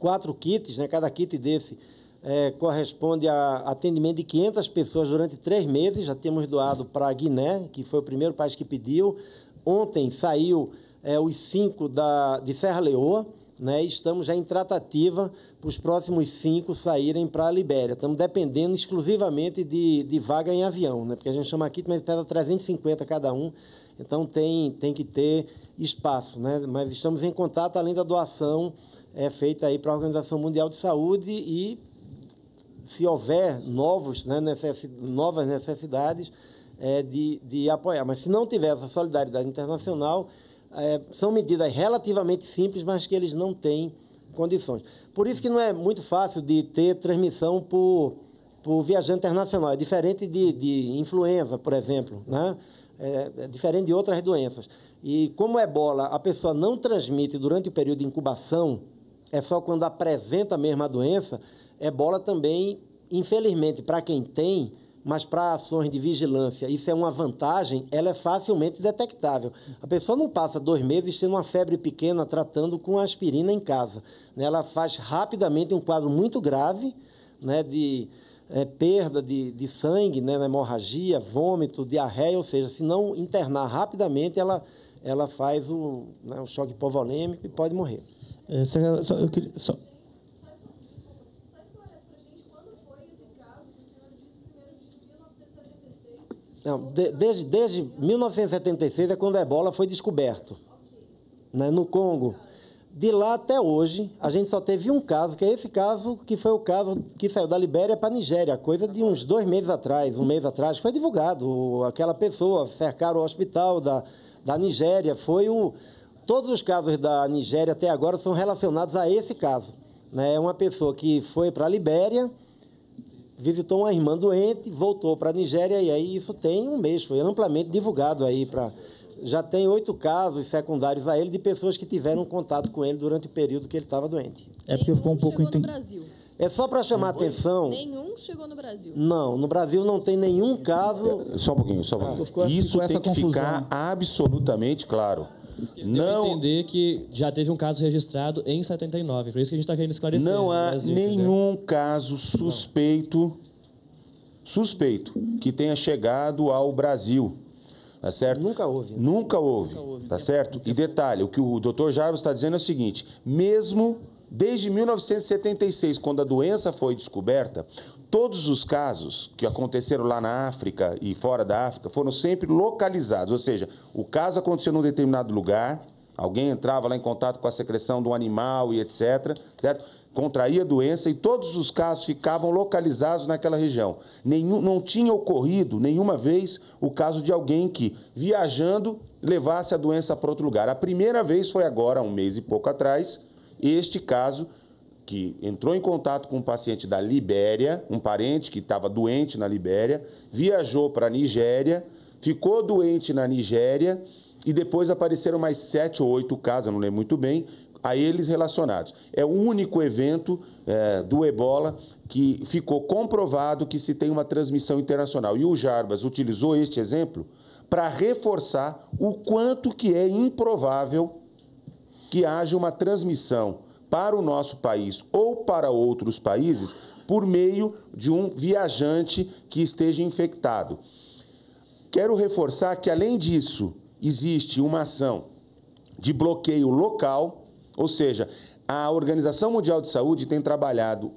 quatro kits, né, cada kit desse é, corresponde a atendimento de 500 pessoas durante três meses. Já temos doado para a Guiné, que foi o primeiro país que pediu. Ontem saiu é, os cinco da, de Serra Leoa. Né? Estamos já em tratativa para os próximos cinco saírem para a Libéria. Estamos dependendo exclusivamente de, de vaga em avião, né? porque a gente chama aqui, mas pesa 350 cada um. Então tem, tem que ter espaço. Né? Mas estamos em contato, além da doação é feita aí para a Organização Mundial de Saúde e se houver novos, né, novas necessidades é, de, de apoiar. Mas se não tiver essa solidariedade internacional, é, são medidas relativamente simples, mas que eles não têm condições. Por isso que não é muito fácil de ter transmissão por, por viajante internacional. É diferente de, de influenza, por exemplo, né? É, é diferente de outras doenças. E como é bola, a pessoa não transmite durante o período de incubação, é só quando apresenta mesmo a doença, Ebola também, infelizmente, para quem tem, mas para ações de vigilância, isso é uma vantagem, ela é facilmente detectável. A pessoa não passa dois meses tendo uma febre pequena tratando com aspirina em casa. Né? Ela faz rapidamente um quadro muito grave né, de é, perda de, de sangue, né, hemorragia, vômito, diarreia, ou seja, se não internar rapidamente, ela, ela faz o, né, o choque hipovolêmico e pode morrer. É, eu queria, só, Não, de, desde, desde 1976 é quando a ebola foi descoberto, né, no Congo. De lá até hoje, a gente só teve um caso, que é esse caso, que foi o caso que saiu da Libéria para a Nigéria, coisa de uns dois meses atrás, um mês atrás, foi divulgado. Aquela pessoa cercaram o hospital da, da Nigéria. Foi o. Todos os casos da Nigéria até agora são relacionados a esse caso. Né? É uma pessoa que foi para a Libéria, visitou uma irmã doente, voltou para a Nigéria e aí isso tem um mês, foi amplamente divulgado aí para já tem oito casos secundários a ele de pessoas que tiveram contato com ele durante o período que ele estava doente. É porque ficou um pouco entendido. É só para chamar a atenção. Nenhum chegou no Brasil. Não, no Brasil não tem nenhum caso. É, só um pouquinho, só um ah, pouquinho. Ah, isso tem é que confusão. ficar absolutamente claro. Não entender que já teve um caso registrado em 79. Por isso que a gente está querendo esclarecer. Não né, há Brasil, nenhum entendeu? caso suspeito suspeito que tenha chegado ao Brasil. Tá certo? Nunca houve. Né? Nunca houve. Nunca houve. Tá né? certo? E detalhe, o que o doutor Jarvis está dizendo é o seguinte: mesmo Desde 1976, quando a doença foi descoberta, todos os casos que aconteceram lá na África e fora da África foram sempre localizados, ou seja, o caso aconteceu num determinado lugar, alguém entrava lá em contato com a secreção de um animal e etc, certo? contraía a doença e todos os casos ficavam localizados naquela região. Nenhum, não tinha ocorrido nenhuma vez o caso de alguém que, viajando, levasse a doença para outro lugar. A primeira vez foi agora, um mês e pouco atrás, este caso, que entrou em contato com um paciente da Libéria, um parente que estava doente na Libéria, viajou para a Nigéria, ficou doente na Nigéria e depois apareceram mais sete ou oito casos, eu não lembro muito bem, a eles relacionados. É o único evento é, do ebola que ficou comprovado que se tem uma transmissão internacional. E o Jarbas utilizou este exemplo para reforçar o quanto que é improvável que haja uma transmissão para o nosso país ou para outros países por meio de um viajante que esteja infectado. Quero reforçar que, além disso, existe uma ação de bloqueio local, ou seja, a Organização Mundial de Saúde tem trabalhado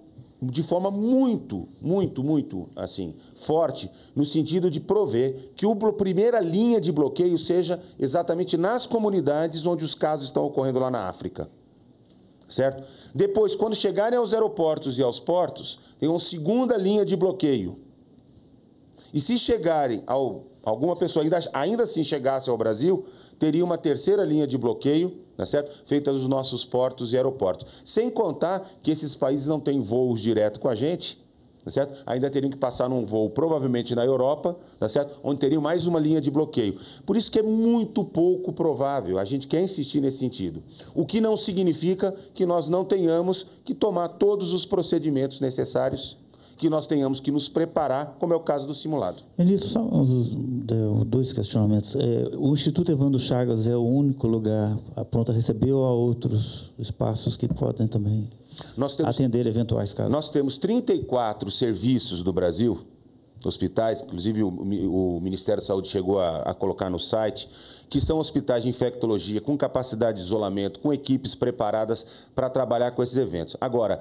de forma muito, muito, muito assim forte, no sentido de prover que a primeira linha de bloqueio seja exatamente nas comunidades onde os casos estão ocorrendo lá na África. Certo? Depois, quando chegarem aos aeroportos e aos portos, tem uma segunda linha de bloqueio. E se chegarem ao alguma pessoa ainda, ainda assim chegasse ao Brasil, teria uma terceira linha de bloqueio, tá certo? feita nos nossos portos e aeroportos. Sem contar que esses países não têm voos direto com a gente, tá certo? ainda teriam que passar num voo provavelmente na Europa, tá certo? onde teriam mais uma linha de bloqueio. Por isso que é muito pouco provável, a gente quer insistir nesse sentido. O que não significa que nós não tenhamos que tomar todos os procedimentos necessários que nós tenhamos que nos preparar, como é o caso do simulado. Ele só é, dois questionamentos. É, o Instituto Evandro Chagas é o único lugar pronto a receber ou há outros espaços que podem também nós temos, atender eventuais casos? Nós temos 34 serviços do Brasil, hospitais, inclusive o, o Ministério da Saúde chegou a, a colocar no site, que são hospitais de infectologia com capacidade de isolamento, com equipes preparadas para trabalhar com esses eventos. Agora,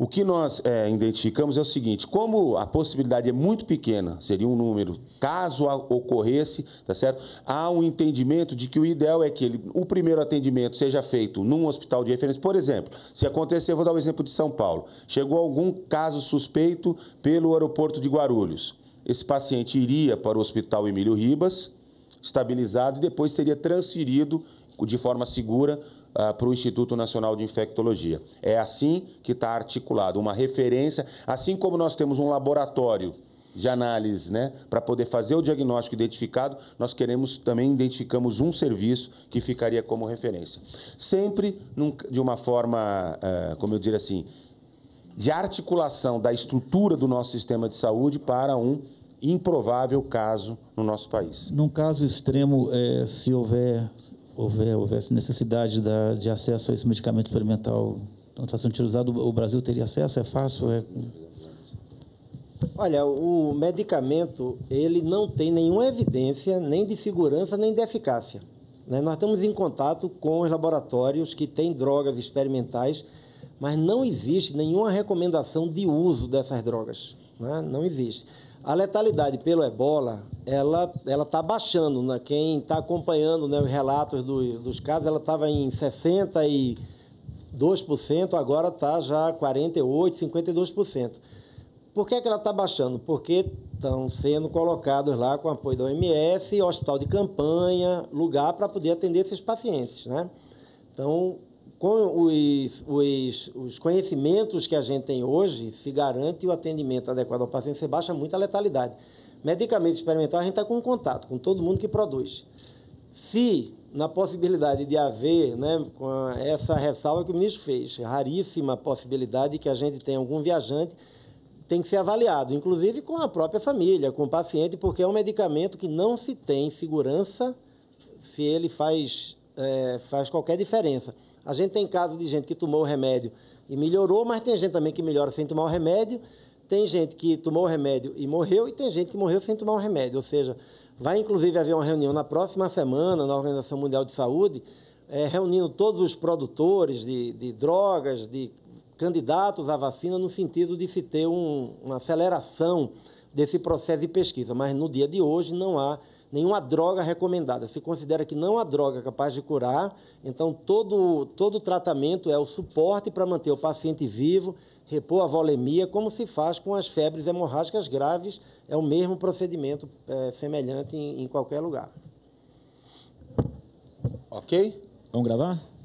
o que nós é, identificamos é o seguinte: como a possibilidade é muito pequena, seria um número, caso ocorresse, tá certo? Há um entendimento de que o ideal é que ele, o primeiro atendimento seja feito num hospital de referência. Por exemplo, se acontecer, vou dar o um exemplo de São Paulo. Chegou algum caso suspeito pelo aeroporto de Guarulhos. Esse paciente iria para o hospital Emílio Ribas, estabilizado, e depois seria transferido de forma segura uh, ah, para o Instituto Nacional de Infectologia. É assim que está articulado, uma referência, assim como nós temos um laboratório de análise, né, para poder fazer o diagnóstico identificado, nós queremos também identificamos um serviço que ficaria como referência, sempre num, de uma forma, uh, como eu diria assim, de articulação da estrutura do nosso sistema de saúde para um improvável caso no nosso país. Num caso extremo, é, se houver houver, houvesse necessidade da, de acesso a esse medicamento experimental, não está sendo utilizado, o Brasil teria acesso? É fácil? É... Olha, o medicamento ele não tem nenhuma evidência nem de segurança nem de eficácia. Né? Nós estamos em contato com os laboratórios que têm drogas experimentais mas não existe nenhuma recomendação de uso dessas drogas. Né? Não existe. A letalidade pelo ebola, ela está baixando. Né? Quem está acompanhando né, os relatos dos, dos casos, ela estava em 62%, agora está já 48%, 52%. Por que, é que ela está baixando? Porque estão sendo colocados lá com apoio da OMS, hospital de campanha, lugar para poder atender esses pacientes. Né? Então, com os, os, os conhecimentos que a gente tem hoje, se garante o atendimento adequado ao paciente, você baixa muito a letalidade. Medicamento experimental, a gente está com contato com todo mundo que produz. Se, na possibilidade de haver, né, com essa ressalva que o ministro fez, raríssima possibilidade que a gente tenha algum viajante, tem que ser avaliado, inclusive com a própria família, com o paciente, porque é um medicamento que não se tem segurança se ele faz, é, faz qualquer diferença. A gente tem casos de gente que tomou o remédio e melhorou, mas tem gente também que melhora sem tomar o remédio, tem gente que tomou o remédio e morreu, e tem gente que morreu sem tomar o remédio. Ou seja, vai inclusive haver uma reunião na próxima semana na Organização Mundial de Saúde, é, reunindo todos os produtores de, de, drogas, de candidatos à vacina, no sentido de se ter um, uma aceleração desse processo de pesquisa. Mas no dia de hoje não há nenhuma droga recomendada. Se considera que não há droga capaz de curar, então todo, todo tratamento é o suporte para manter o paciente vivo, repor a volemia, como se faz com as febres hemorrágicas graves, é o mesmo procedimento é, semelhante em, em qualquer lugar. Ok? Vamos gravar?